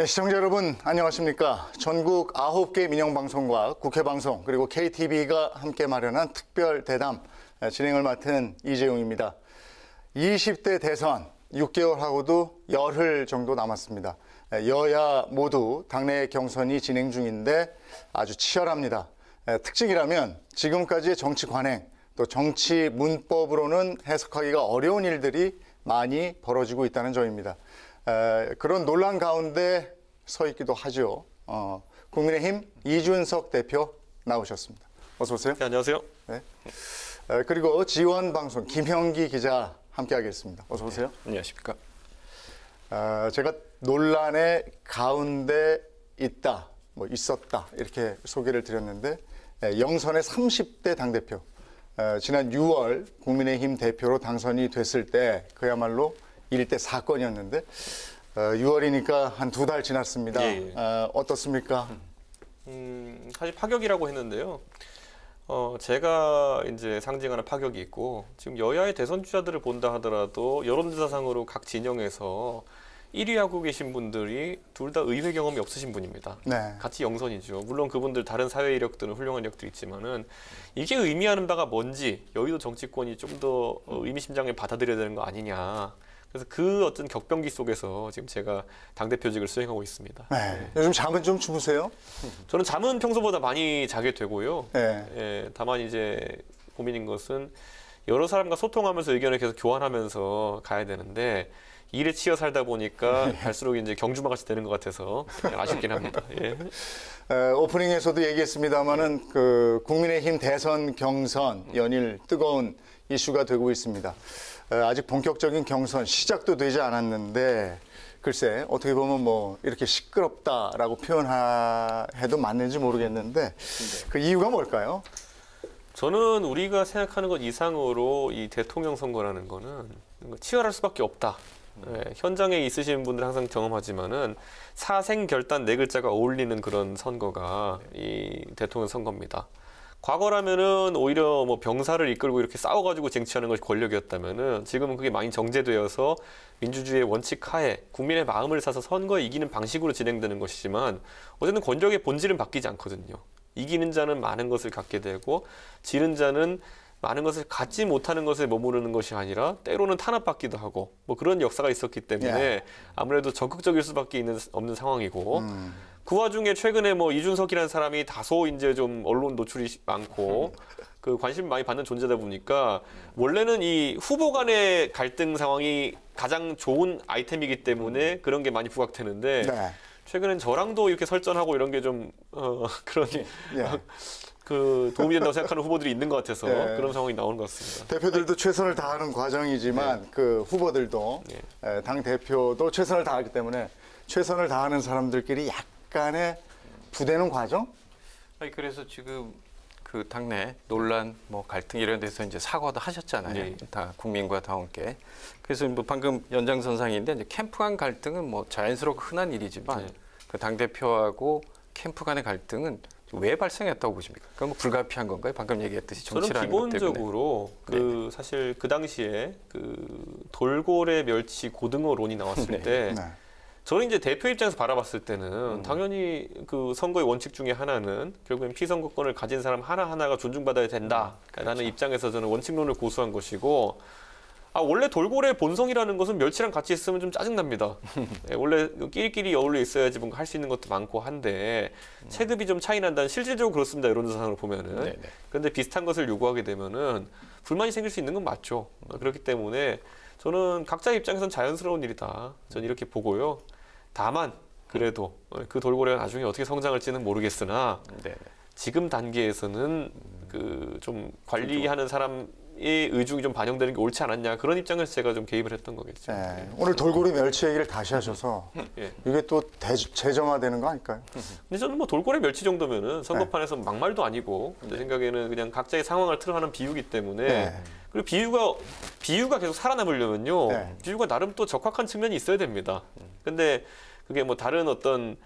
네, 시청자 여러분 안녕하십니까. 전국 9개 민영방송과 국회방송 그리고 KTV가 함께 마련한 특별 대담 네, 진행을 맡은 이재용입니다. 20대 대선 6개월하고도 열흘 정도 남았습니다. 네, 여야 모두 당내 경선이 진행 중인데 아주 치열합니다. 네, 특징이라면 지금까지의 정치 관행 또 정치 문법으로는 해석하기가 어려운 일들이 많이 벌어지고 있다는 점입니다. 그런 논란 가운데 서 있기도 하죠. 어, 국민의힘 이준석 대표 나오셨습니다. 어서 오세요. 네, 안녕하세요. 네. 에, 그리고 지원 방송 김형기 기자 함께하겠습니다. 어서 오세요. 네, 안녕하십니까. 어, 제가 논란의 가운데 있다, 뭐 있었다 이렇게 소개를 드렸는데 에, 영선의 30대 당 대표 지난 6월 국민의힘 대표로 당선이 됐을 때 그야말로 일대 사건이었는데 어, 6월이니까 한 두 달 지났습니다. 예, 예. 어, 떻습니까 음, 사실 파격이라고 했는데요. 어, 제가 이제 상징하는 파격이 있고 지금 여야의 대선 주자들을 본다 하더라도 여론조사상으로 각 진영에서 1위 하고 계신 분들이 둘 다 의회 경험이 없으신 분입니다. 네. 같이 영선이죠. 물론 그분들 다른 사회 이력들은 훌륭한 이력도 있지만은 이게 의미하는 바가 뭔지 여의도 정치권이 좀더 어, 의미심장하게 받아들여야 되는 거 아니냐. 그래서 그 어떤 격변기 속에서 지금 제가 당대표직을 수행하고 있습니다. 네. 네. 요즘 잠은 좀 주무세요? 저는 잠은 평소보다 많이 자게 되고요. 네. 예, 다만 이제 고민인 것은 여러 사람과 소통하면서 의견을 계속 교환하면서 가야 되는데 일에 치여 살다 보니까 네. 갈수록 이제 경주마 같이 되는 것 같아서 네, 아쉽긴 합니다. 예. 에, 오프닝에서도 얘기했습니다만은 그 국민의힘 대선 경선 연일 뜨거운 이슈가 되고 있습니다. 아직 본격적인 경선 시작도 되지 않았는데 글쎄 어떻게 보면 뭐 이렇게 시끄럽다라고 표현해도 맞는지 모르겠는데 그 이유가 뭘까요? 저는 우리가 생각하는 것 이상으로 이 대통령 선거라는 거는 치열할 수밖에 없다. 네, 현장에 있으신 분들 항상 경험하지만은 사생결단 네 글자가 어울리는 그런 선거가 이 대통령 선거입니다. 과거라면은 오히려 뭐 병사를 이끌고 이렇게 싸워가지고 쟁취하는 것이 권력이었다면은 지금은 그게 많이 정제되어서 민주주의의 원칙 하에 국민의 마음을 사서 선거에 이기는 방식으로 진행되는 것이지만 어쨌든 권력의 본질은 바뀌지 않거든요. 이기는 자는 많은 것을 갖게 되고 지는 자는 많은 것을 갖지 못하는 것에 머무르는 것이 아니라 때로는 탄압받기도 하고 뭐 그런 역사가 있었기 때문에 예. 아무래도 적극적일 수밖에 있는, 없는 상황이고 음. 그 와중에 최근에 뭐 이준석이라는 사람이 다소 이제 좀 언론 노출이 많고 그 관심 많이 받는 존재다 보니까 원래는 이 후보 간의 갈등 상황이 가장 좋은 아이템이기 때문에 그런 게 많이 부각되는데 네. 최근엔 저랑도 이렇게 설전하고 이런 게 좀 어, 그런 예. 어, 그 도움이 된다고 생각하는 후보들이 있는 것 같아서 예. 그런 상황이 나오는 것 같습니다. 대표들도 최선을 다하는 과정이지만 예. 그 후보들도 네. 예, 당 대표도 최선을 다하기 때문에 최선을 다하는 사람들끼리 약간 약간의 부대는 과정? 아니, 그래서 지금 그 당내 논란, 뭐 갈등 이런 데서 이제 사과도 하셨잖아요. 네. 다 국민과 당원께. 그래서 뭐 방금 연장선상인데 이제 캠프 간 갈등은 뭐 자연스럽고 흔한 일이지만 네. 그당 대표하고 캠프 간의 갈등은 왜 발생했다고 보십니까? 그건 뭐 불가피한 건가요? 방금 얘기했듯이 정치라는 저는 기본적으로 그 네. 사실 그 당시에 그 돌고래 멸치 고등어론이 나왔을 네. 때. 네. 저는 이제 대표 입장에서 바라봤을 때는 음. 당연히 그 선거의 원칙 중에 하나는 결국엔 피선거권을 가진 사람 하나하나가 존중받아야 된다. 음. 그러니까 그렇죠. 나는 입장에서 저는 원칙론을 고수한 것이고 아 원래 돌고래 본성이라는 것은 멸치랑 같이 있으면 좀 짜증납니다. 예, 원래 끼리끼리 어울려 있어야지 뭔가 할 수 있는 것도 많고 한데 음. 체급이 좀 차이 난다는 실질적으로 그렇습니다. 이런 사상으로 보면은 네네. 그런데 비슷한 것을 요구하게 되면은 불만이 생길 수 있는 건 맞죠. 음. 그렇기 때문에 저는 각자 입장에선 자연스러운 일이다. 저는 이렇게 보고요. 다만 그래도 그 돌고래가 나중에 어떻게 성장할지는 모르겠으나 네네. 지금 단계에서는 그좀 관리하는 사람의 의중이 좀 반영되는 게 옳지 않았냐 그런 입장에서 제가 좀 개입을 했던 거겠죠. 네. 예. 오늘 돌고래 멸치 얘기를 다시 하셔서 예. 이게 또 대, 재정화되는 거 아닐까요? 근데 저는 뭐 돌고래 멸치 정도면은 선거판에서 네. 막말도 아니고 제 생각에는 그냥 각자의 상황을 틀어하는 비유기 때문에 네. 그리고 비유가 비유가 계속 살아남으려면요. 네. 비유가 나름 또 적확한 측면이 있어야 됩니다. 근데 그게 뭐 다른 어떤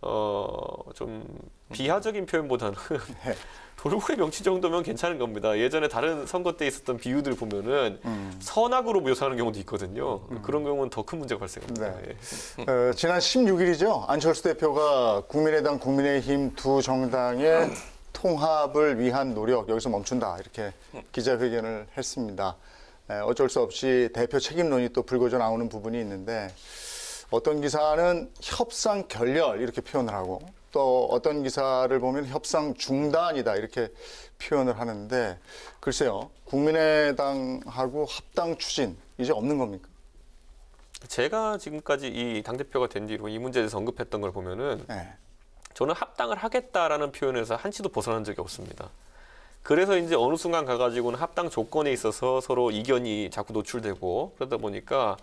어좀 비하적인 표현보다는 네. 도루고의 명치 정도면 괜찮은 겁니다. 예전에 다른 선거 때 있었던 비유들 보면은 음. 선악으로 묘사하는 경우도 있거든요. 음. 그런 경우는 더 큰 문제가 발생합니다. 네. 예. 어, 지난 16일이죠. 안철수 대표가 국민의당, 국민의힘 두 정당의 통합을 위한 노력 여기서 멈춘다 이렇게 기자회견을 했습니다. 어쩔 수 없이 대표 책임론이 또 불거져 나오는 부분이 있는데 어떤 기사는 협상 결렬 이렇게 표현을 하고 또 어떤 기사를 보면 협상 중단이다 이렇게 표현을 하는데 글쎄요 국민의당하고 합당 추진 이제 없는 겁니까? 제가 지금까지 이 당 대표가 된 뒤로 이 문제에 대해서 언급했던 걸 보면은 네. 저는 합당을 하겠다라는 표현에서 한치도 벗어난 적이 없습니다. 그래서 이제 어느 순간 가가지고는 합당 조건에 있어서 서로 이견이 자꾸 노출되고 그러다 보니까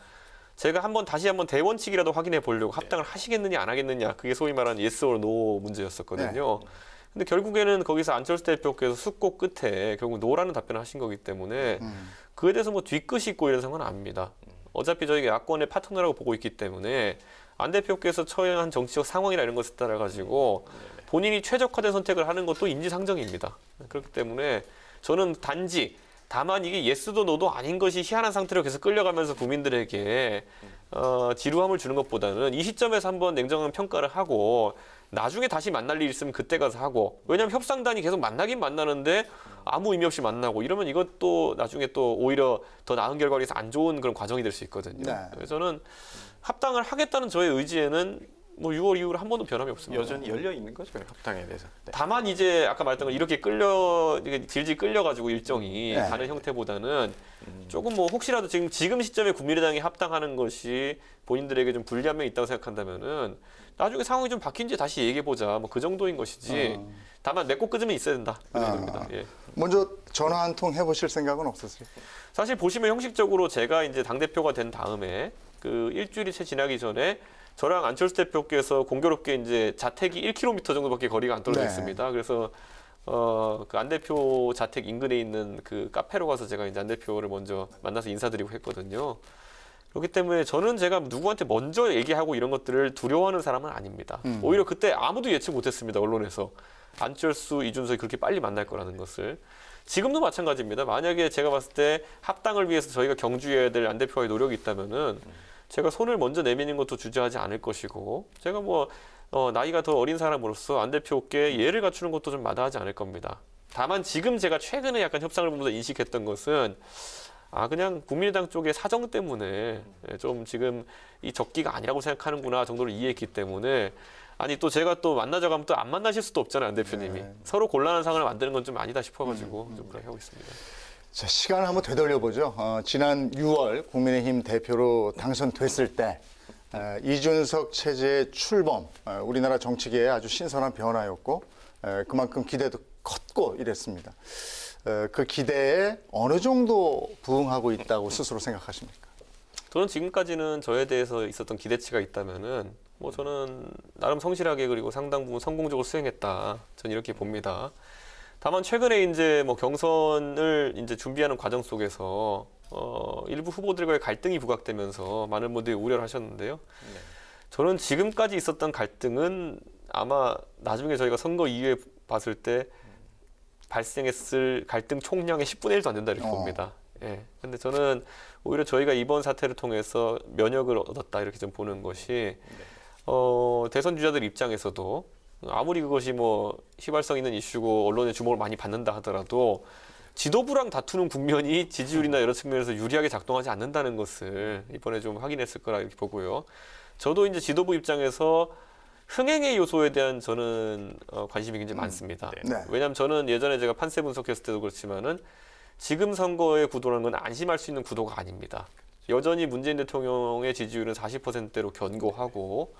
제가 한번 다시 한번 대원칙이라도 확인해 보려고 합당을 하시겠느냐 안 하겠느냐 그게 소위 말하는 yes or no 문제였었거든요. 네. 근데 결국에는 거기서 안철수 대표께서 숙고 끝에 결국 노라는 답변을 하신 거기 때문에 음. 그에 대해서 뭐 뒤끝이 있고 이런 상황은 아닙니다. 어차피 저희가 야권의 파트너라고 보고 있기 때문에 안 대표께서 처한 정치적 상황이나 이런 것에 따라 가지고 네. 본인이 최적화된 선택을 하는 것도 인지상정입니다. 그렇기 때문에 저는 단지 다만 이게 예스도 노도 아닌 것이 희한한 상태로 계속 끌려가면서 국민들에게 음. 어, 지루함을 주는 것보다는 이 시점에서 한번 냉정한 평가를 하고 나중에 다시 만날 일 있으면 그때 가서 하고 왜냐하면 협상단이 계속 만나긴 만나는데 아무 의미 없이 만나고 이러면 이것도 나중에 또 오히려 더 나은 결과에서 안 좋은 그런 과정이 될 수 있거든요. 네. 그래서는 저 합당을 하겠다는 저의 의지에는 뭐 6월 이후로 한 번도 변함이 없습니다. 여전히 열려 있는 거죠, 합당에 대해서. 네. 다만 이제 아까 말했던 걸 이렇게 끌려 이게 질질 끌려 가지고 일정이 네. 가는 형태보다는 음. 조금 뭐 혹시라도 지금 지금 시점에 국민의당이 합당하는 것이 본인들에게 좀 불리한 면이 있다고 생각한다면은 나중에 상황이 좀 바뀐지 다시 얘기해 보자. 뭐 그 정도인 것이지. 음. 다만 내꼭끄집면 있어야 된다. 이런 아. 겁니다. 예. 먼저 전화 한 통 해보실 생각은 없었어요? 사실 보시면 형식적으로 제가 이제 당 대표가 된 다음에 그 일주일이 채 지나기 전에 저랑 안철수 대표께서 공교롭게 이제 자택이 1km 정도밖에 거리가 안 떨어져 있습니다. 네. 그래서 어, 그안 대표 자택 인근에 있는 그 카페로 가서 제가 이제 안 대표를 먼저 만나서 인사드리고 했거든요. 그렇기 때문에 저는 제가 누구한테 먼저 얘기하고 이런 것들을 두려워하는 사람은 아닙니다. 음. 오히려 그때 아무도 예측 못했습니다 언론에서 안철수 이준석이 그렇게 빨리 만날 거라는 것을 지금도 마찬가지입니다. 만약에 제가 봤을 때 합당을 위해서 저희가 경주해야 될 안대표의 노력이 있다면은. 음. 제가 손을 먼저 내미는 것도 주저하지 않을 것이고 제가 뭐 어, 나이가 더 어린 사람으로서 안 대표께 예를 갖추는 것도 좀 마다하지 않을 겁니다. 다만 지금 제가 최근에 약간 협상을 보면서 인식했던 것은 아 그냥 국민의당 쪽의 사정 때문에 예, 좀 지금 이 적기가 아니라고 생각하는구나 정도로 이해했기 때문에 아니 또 제가 또 만나자 고하면또 안 만나실 수도 없잖아요 안 대표님이 네. 서로 곤란한 상황을 만드는 건 좀 아니다 싶어가지고 음, 음. 좀 그렇게 음. 하고 있습니다. 자, 시간을 한번 되돌려보죠. 어, 지난 6월 국민의힘 대표로 당선됐을 때 에, 어, 이준석 체제의 출범, 에, 어, 우리나라 정치계에 아주 신선한 변화였고 에, 어, 그만큼 기대도 컸고 이랬습니다. 에, 그 기대에 어느 정도 부응하고 있다고 스스로 생각하십니까? 저는 지금까지는 저에 대해서 있었던 기대치가 있다면은 뭐 저는 나름 성실하게 그리고 상당 부분 성공적으로 수행했다. 저는 이렇게 봅니다. 다만 최근에 이제 뭐 경선을 이제 준비하는 과정 속에서 어, 일부 후보들과의 갈등이 부각되면서 많은 분들이 우려를 하셨는데요. 네. 저는 지금까지 있었던 갈등은 아마 나중에 저희가 선거 이후에 봤을 때 발생했을 갈등 총량의 10분의 1도 안 된다 이렇게 어. 봅니다. 예. 근데 저는 오히려 저희가 이번 사태를 통해서 면역을 얻었다 이렇게 좀 보는 것이 네. 어, 대선 주자들 입장에서도 아무리 그것이 뭐 휘발성 있는 이슈고 언론의 주목을 많이 받는다 하더라도 지도부랑 다투는 국면이 지지율이나 여러 측면에서 유리하게 작동하지 않는다는 것을 이번에 좀 확인했을 거라 이렇게 보고요. 저도 이제 지도부 입장에서 흥행의 요소에 대한 저는 어, 관심이 굉장히 음, 많습니다. 네. 네. 왜냐하면 저는 예전에 제가 판세 분석했을 때도 그렇지만은 지금 선거의 구도라는 건 안심할 수 있는 구도가 아닙니다. 여전히 문재인 대통령의 지지율은 40%대로 견고하고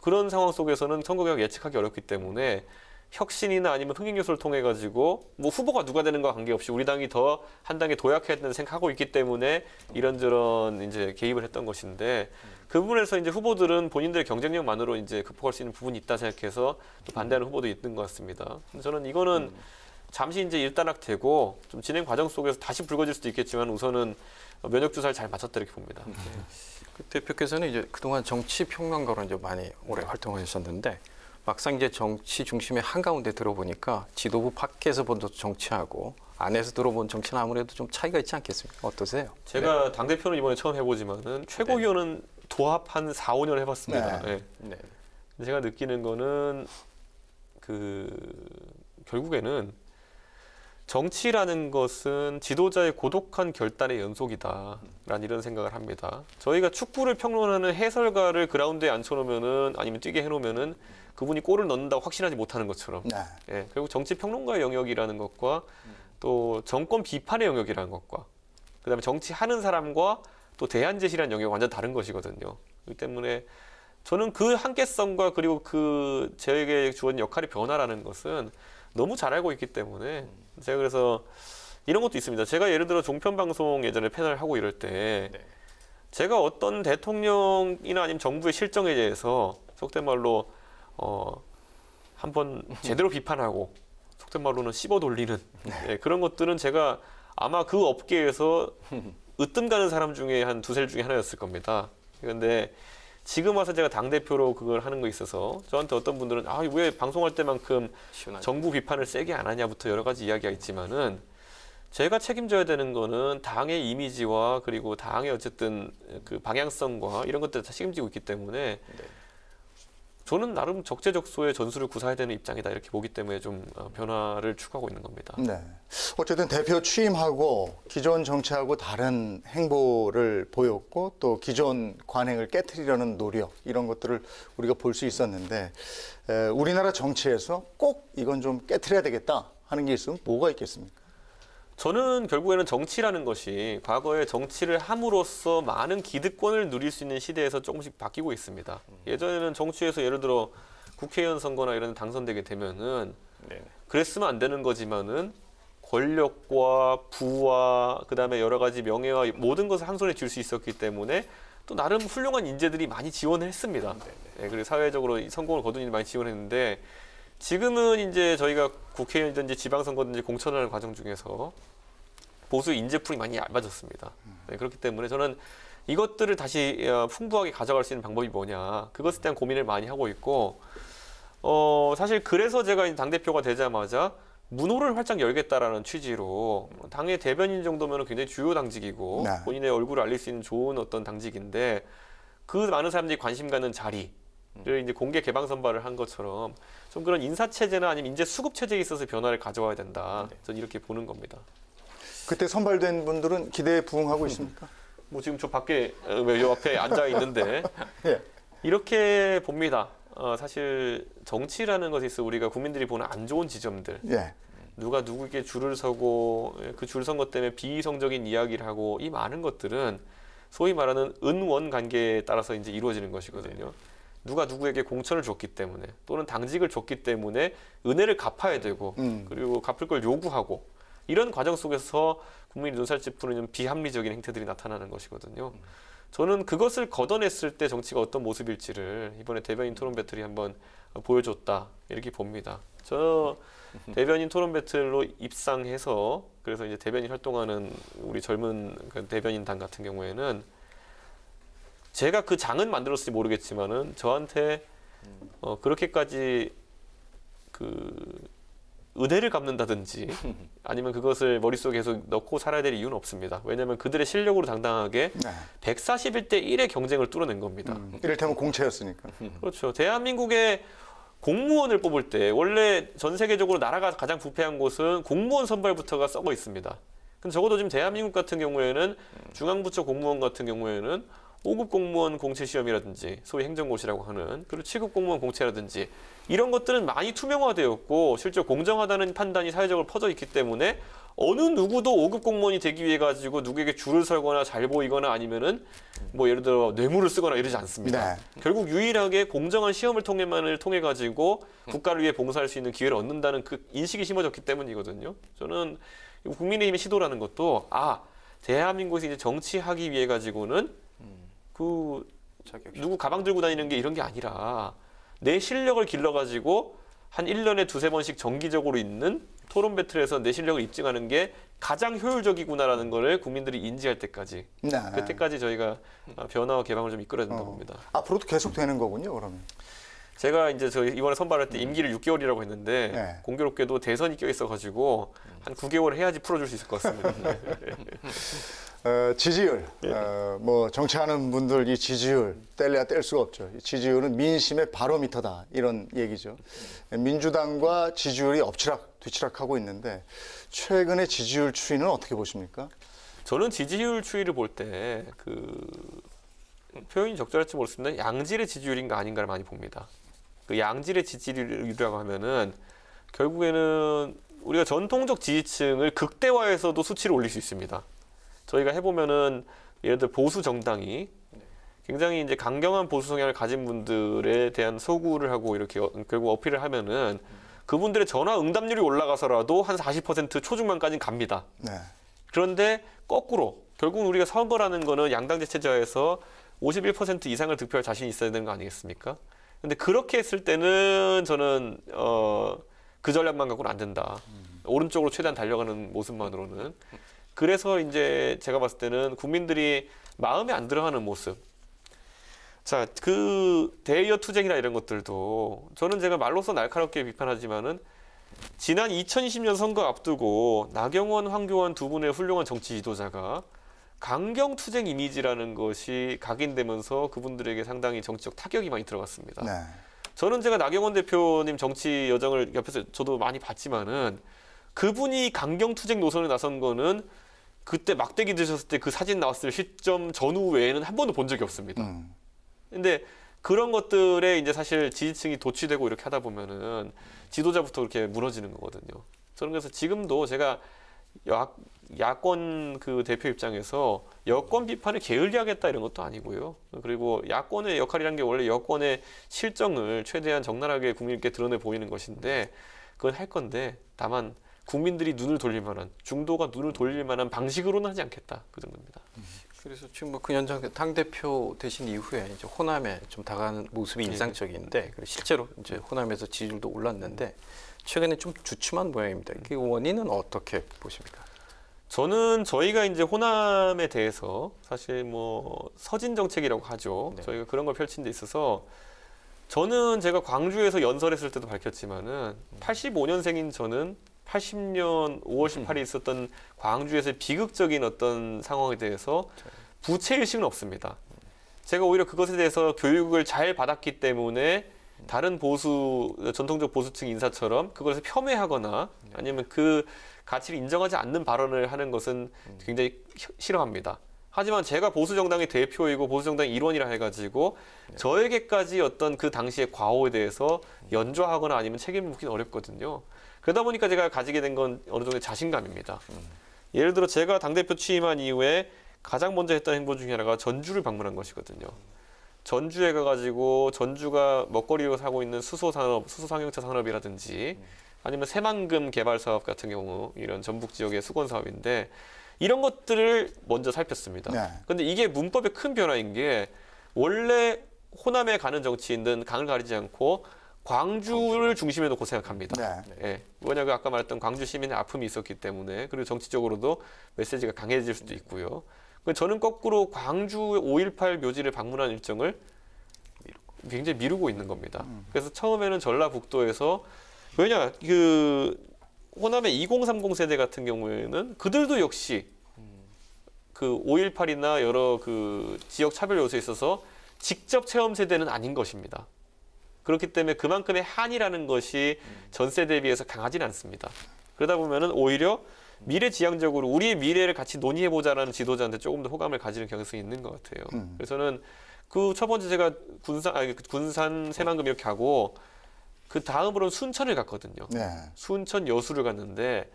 그런 상황 속에서는 선거개혁 예측하기 어렵기 때문에 혁신이나 아니면 흥행 요소를 통해 가지고 뭐 후보가 누가 되는가 관계없이 우리 당이 더 한 단계 도약해야 된다는 생각하고 있기 때문에 이런저런 이제 개입을 했던 것인데 그 부분에서 이제 후보들은 본인들의 경쟁력만으로 이제 극복할 수 있는 부분이 있다 생각해서 또 반대하는 후보도 있는 것 같습니다. 저는 이거는 음. 잠시 이제 일단락되고 좀 진행 과정 속에서 다시 불거질 수도 있겠지만 우선은 면역 조사를 잘 마쳤다 이렇게 봅니다. 음. 대표께서는 이제 그동안 정치 평론가로 이제 많이 오래 활동하셨는데 막상 이제 정치 중심의 한가운데 들어보니까 지도부 밖에서 본 정치하고 안에서 들어본 정치는 아무래도 좀 차이가 있지 않겠습니까? 어떠세요? 제가 네. 당대표는 이번에 처음 해보지만은 최고위원은 네. 도합 한 4, 5년 해봤습니다. 네. 네. 네. 제가 느끼는 거는 그 결국에는 정치라는 것은 지도자의 고독한 결단의 연속이다라는 이런 생각을 합니다. 저희가 축구를 평론하는 해설가를 그라운드에 앉혀놓으면은 아니면 뛰게 해놓으면은 그분이 골을 넣는다고 확신하지 못하는 것처럼. 네. 예, 그리고 정치 평론가의 영역이라는 것과 또 정권 비판의 영역이라는 것과 그다음에 정치하는 사람과 또 대안 제시라는 영역이 완전 다른 것이거든요. 그렇기 때문에 저는 그 한계성과 그리고 그 저에게 주어진 역할의 변화라는 것은 너무 잘 알고 있기 때문에 음. 제가 그래서 이런 것도 있습니다. 제가 예를 들어 종편 방송 예전에 패널 하고 이럴 때 네. 제가 어떤 대통령이나 아니면 정부의 실정에 대해서 속된 말로 어 한번 제대로 비판하고 속된 말로는 씹어 돌리는 네, 예, 그런 것들은 제가 아마 그 업계에서 으뜸 가는 사람 중에 한 두세 중에 하나였을 겁니다. 그런데 지금 와서 제가 당 대표로 그걸 하는 거 있어서 저한테 어떤 분들은 아 왜 방송할 때만큼 시원하게. 정부 비판을 세게 안 하냐부터 여러 가지 이야기가 있지만은 제가 책임져야 되는 거는 당의 이미지와 그리고 당의 어쨌든 그 방향성과 이런 것들을 다 책임지고 있기 때문에 네. 저는 나름 적재적소의 전술을 구사해야 되는 입장이다 이렇게 보기 때문에 좀 어, 변화를 추구하고 있는 겁니다. 네. 어쨌든 대표 취임하고 기존 정치하고 다른 행보를 보였고 또 기존 관행을 깨뜨리려는 노력 이런 것들을 우리가 볼 수 있었는데 우리나라 정치에서 꼭 이건 좀 깨뜨려야 되겠다 하는 게 있으면 뭐가 있겠습니까? 저는 결국에는 정치라는 것이 과거에 정치를 함으로써 많은 기득권을 누릴 수 있는 시대에서 조금씩 바뀌고 있습니다. 예전에는 정치에서 예를 들어 국회의원 선거나 이런 당선되게 되면은 네. 그랬으면 안 되는 거지만은 권력과 부와 그다음에 여러 가지 명예와 모든 것을 한 손에 쥘 수 있었기 때문에 또 나름 훌륭한 인재들이 많이 지원을 했습니다. 네, 네. 예, 그리고 사회적으로 성공을 거둔 일 많이 지원했는데 지금은 이제 저희가 국회의원이든지 지방선거든지 공천하는 과정 중에서 보수 인재풀이 많이 얇아졌습니다. 네, 그렇기 때문에 저는 이것들을 다시 어, 풍부하게 가져갈 수 있는 방법이 뭐냐 그것에 대한 고민을 많이 하고 있고 어 사실 그래서 제가 당 대표가 되자마자 문호를 활짝 열겠다라는 취지로 당의 대변인 정도면 굉장히 주요 당직이고 네. 본인의 얼굴을 알릴 수 있는 좋은 어떤 당직인데 그 많은 사람들이 관심 가는 자리를 음. 이제 공개 개방 선발을 한 것처럼 좀 그런 인사 체제나 아니면 인재 수급 체제에 있어서 변화를 가져와야 된다. 네. 저는 이렇게 보는 겁니다. 그때 선발된 분들은 기대에 부응하고 있습니까? 뭐 지금 저 밖에 어, 요 앞에 앉아 있는데 예. 이렇게 봅니다. 어, 사실 정치라는 것에 있어 우리가 국민들이 보는 안 좋은 지점들. 예. 누가 누구에게 줄을 서고 예, 그줄 선 것 때문에 비이성적인 이야기를 하고 이 많은 것들은 소위 말하는 은원 관계에 따라서 이제 이루어지는 것이거든요. 네. 누가 누구에게 공천을 줬기 때문에 또는 당직을 줬기 때문에 은혜를 갚아야 되고 음. 그리고 갚을 걸 요구하고 이런 과정 속에서 국민 이눈살찌푸는 비합리적인 행태들이 나타나는 것이거든요. 음. 저는 그것을 걷어냈을 때 정치가 어떤 모습일지를 이번에 대변인 토론 배틀이 한번 보여줬다 이렇게 봅니다. 저 대변인 토론 배틀로 입상해서 그래서 이제 대변인 활동하는 우리 젊은 그 대변인단 같은 경우에는 제가 그 장은 만들었을지 모르겠지만은 저한테 음. 어 그렇게까지 그 의대를 갚는다든지 아니면 그것을 머릿속에 계속 넣고 살아야 될 이유는 없습니다. 왜냐하면 그들의 실력으로 당당하게 네. 141대 1의 경쟁을 뚫어낸 겁니다. 음, 이를테면 공채였으니까. 그렇죠. 대한민국의 공무원을 뽑을 때 원래 전 세계적으로 나라가 가장 부패한 곳은 공무원 선발부터가 썩어 있습니다. 근데 적어도 지금 대한민국 같은 경우에는 중앙부처 공무원 같은 경우에는 5급 공무원 공채 시험이라든지 소위 행정고시라고 하는 그리고 7급 공무원 공채라든지 이런 것들은 많이 투명화되었고 실제 공정하다는 판단이 사회적으로 퍼져 있기 때문에 어느 누구도 5급 공무원이 되기 위해 가지고 누구에게 줄을 설거나 잘 보이거나 아니면은 뭐 예를 들어 뇌물을 쓰거나 이러지 않습니다. 네. 결국 유일하게 공정한 시험을 통해만을 통해 가지고 국가를 위해 봉사할 수 있는 기회를 얻는다는 그 인식이 심어졌기 때문이거든요. 저는 국민의힘의 시도라는 것도 아 대한민국에서 이제 정치하기 위해 가지고는 그 누구 가방 들고 다니는 게 이런 게 아니라 내 실력을 길러가지고 한 일년에 두세 번씩 정기적으로 있는 토론 배틀에서 내 실력을 입증하는 게 가장 효율적이구나라는 거를 국민들이 인지할 때까지 네. 그때까지 저희가 어, 변화와 개방을 좀 이끌어야 된다고 어. 봅니다. 아, 앞으로도 계속 되는 거군요, 그러면. 제가 이제 저 이번에 선발할 때 임기를 6개월이라고 했는데 네. 공교롭게도 대선이 껴 있어가지고 한 9개월 해야지 풀어줄 수 있을 것 같습니다. 어, 지지율, 예. 어, 뭐 정치하는 분들 이 지지율 뗄래야 뗄 수가 없죠. 지지율은 민심의 바로미터다 이런 얘기죠. 민주당과 지지율이 엎치락 뒤치락하고 있는데 최근의 지지율 추이는 어떻게 보십니까? 저는 지지율 추이를 볼 때 그 표현이 적절할지 모르겠습니 양질의 지지율인가 아닌가를 많이 봅니다. 그 양질의 지지율이라고 하면은 결국에는 우리가 전통적 지지층을 극대화해서도 수치를 올릴 수 있습니다. 저희가 해보면은 예를 들어 보수 정당이 네. 굉장히 이제 강경한 보수 성향을 가진 분들에 대한 소구를 하고 이렇게 어, 결국 어필을 하면은 음. 그분들의 전화 응답률이 올라가서라도 한 40% 초중반까지 갑니다. 네. 그런데 거꾸로 결국 우리가 선거라는 거는 양당제 체제에서 51% 이상을 득표할 자신이 있어야 되는 거 아니겠습니까? 근데 그렇게 했을 때는 저는 어, 그 전략만 갖고는 안 된다. 음. 오른쪽으로 최대한 달려가는 모습만으로는. 그래서 이제 제가 봤을 때는 국민들이 마음에 안 들어하는 모습. 자, 그 대여 투쟁이나 이런 것들도 저는 제가 말로서 날카롭게 비판하지만은 지난 2020년 선거 앞두고 나경원, 황교안 두 분의 훌륭한 정치 지도자가 강경 투쟁 이미지라는 것이 각인되면서 그분들에게 상당히 정치적 타격이 많이 들어갔습니다. 네. 저는 제가 나경원 대표님 정치 여정을 옆에서 저도 많이 봤지만은 그분이 강경 투쟁 노선에 나선 거는 그때 막대기 드셨을 때 그 사진 나왔을 시점 전후 외에는 한 번도 본 적이 없습니다. 음. 근데 그런 것들에 이제 사실 지지층이 도취되고 이렇게 하다 보면은 지도자부터 이렇게 무너지는 거거든요. 저는 그래서 지금도 제가 야, 야권 그 대표 입장에서 여권 비판을 게을리하겠다 이런 것도 아니고요. 그리고 야권의 역할이란 게 원래 여권의 실정을 최대한 적나라하게 국민께 드러내 보이는 것인데 그건 할 건데 다만 국민들이 눈을 돌릴 만한 중도가 눈을 돌릴 만한 방식으로는 하지 않겠다 그 정도입니다. 그래서 지금 뭐 그 연장 당 대표 되신 이후에 이제 호남에 좀 다가가는 모습이 예. 인상적인데 실제로 이제 호남에서 지지율도 올랐는데 최근에 좀 주춤한 모양입니다. 그 원인은 어떻게 보십니까? 저는 저희가 이제 호남에 대해서 사실 뭐 서진 정책이라고 하죠. 네. 저희가 그런 걸 펼친 데 있어서 저는 제가 광주에서 연설했을 때도 밝혔지만은 85년생인 음. 저는 80년 5월 18일 있었던 광주에서 비극적인 어떤 상황에 대해서 부채 의식은 없습니다. 제가 오히려 그것에 대해서 교육을 잘 받았기 때문에 다른 보수 전통적 보수층 인사처럼 그것을 폄훼하거나 네. 아니면 그 가치를 인정하지 않는 발언을 하는 것은 음. 굉장히 싫어합니다. 하지만 제가 보수 정당의 대표이고 보수 정당 일원이라 해가지고 네. 저에게까지 어떤 그 당시의 과오에 대해서 연좌하거나 아니면 책임을 묻기는 어렵거든요. 그러다 보니까 제가 가지게 된 건 어느 정도 자신감입니다. 음. 예를 들어 제가 당대표 취임한 이후에 가장 먼저 했던 행보 중에 하나가 전주를 방문한 것이거든요. 전주에 가가지고 전주가 먹거리로 사고 있는 수소 산업, 수소 상용차 산업이라든지 아니면 새만금 개발 사업 같은 경우 이런 전북 지역의 수건 사업인데 이런 것들을 먼저 살폈습니다. 네. 근데 이게 문법의 큰 변화인 게 원래 호남에 가는 정치인은 들 강을 가리지 않고 광주를 중심에 놓고 생각합니다. 네. 예. 뭐냐면 아까 말했던 광주 시민의 아픔이 있었기 때문에 그리고 정치적으로도 메시지가 강해질 수도 있고요. 저는 거꾸로 광주 의5.18 묘지를 방문한 일정을 굉장히 미루고 있는 겁니다. 음. 그래서 처음에는 전라북도에서 왜냐 그 호남의 2030 세대 같은 경우에는 그들도 역시 그 5.18이나 여러 그 지역 차별 요소에 있어서 직접 체험 세대는 아닌 것입니다. 그렇기 때문에 그만큼의 한이라는 것이 전세 대비해서 강하진 않습니다. 그러다 보면은 오히려 미래지향적으로 우리의 미래를 같이 논의해보자라는 지도자한테 조금 더 호감을 가지는 경향성이 있는 것 같아요. 음. 그래서는 그 첫 번째 제가 군산, 아니, 그 군산 세만금 이렇게 하고 그 다음으로는 순천을 갔거든요. 네. 순천 여수를 갔는데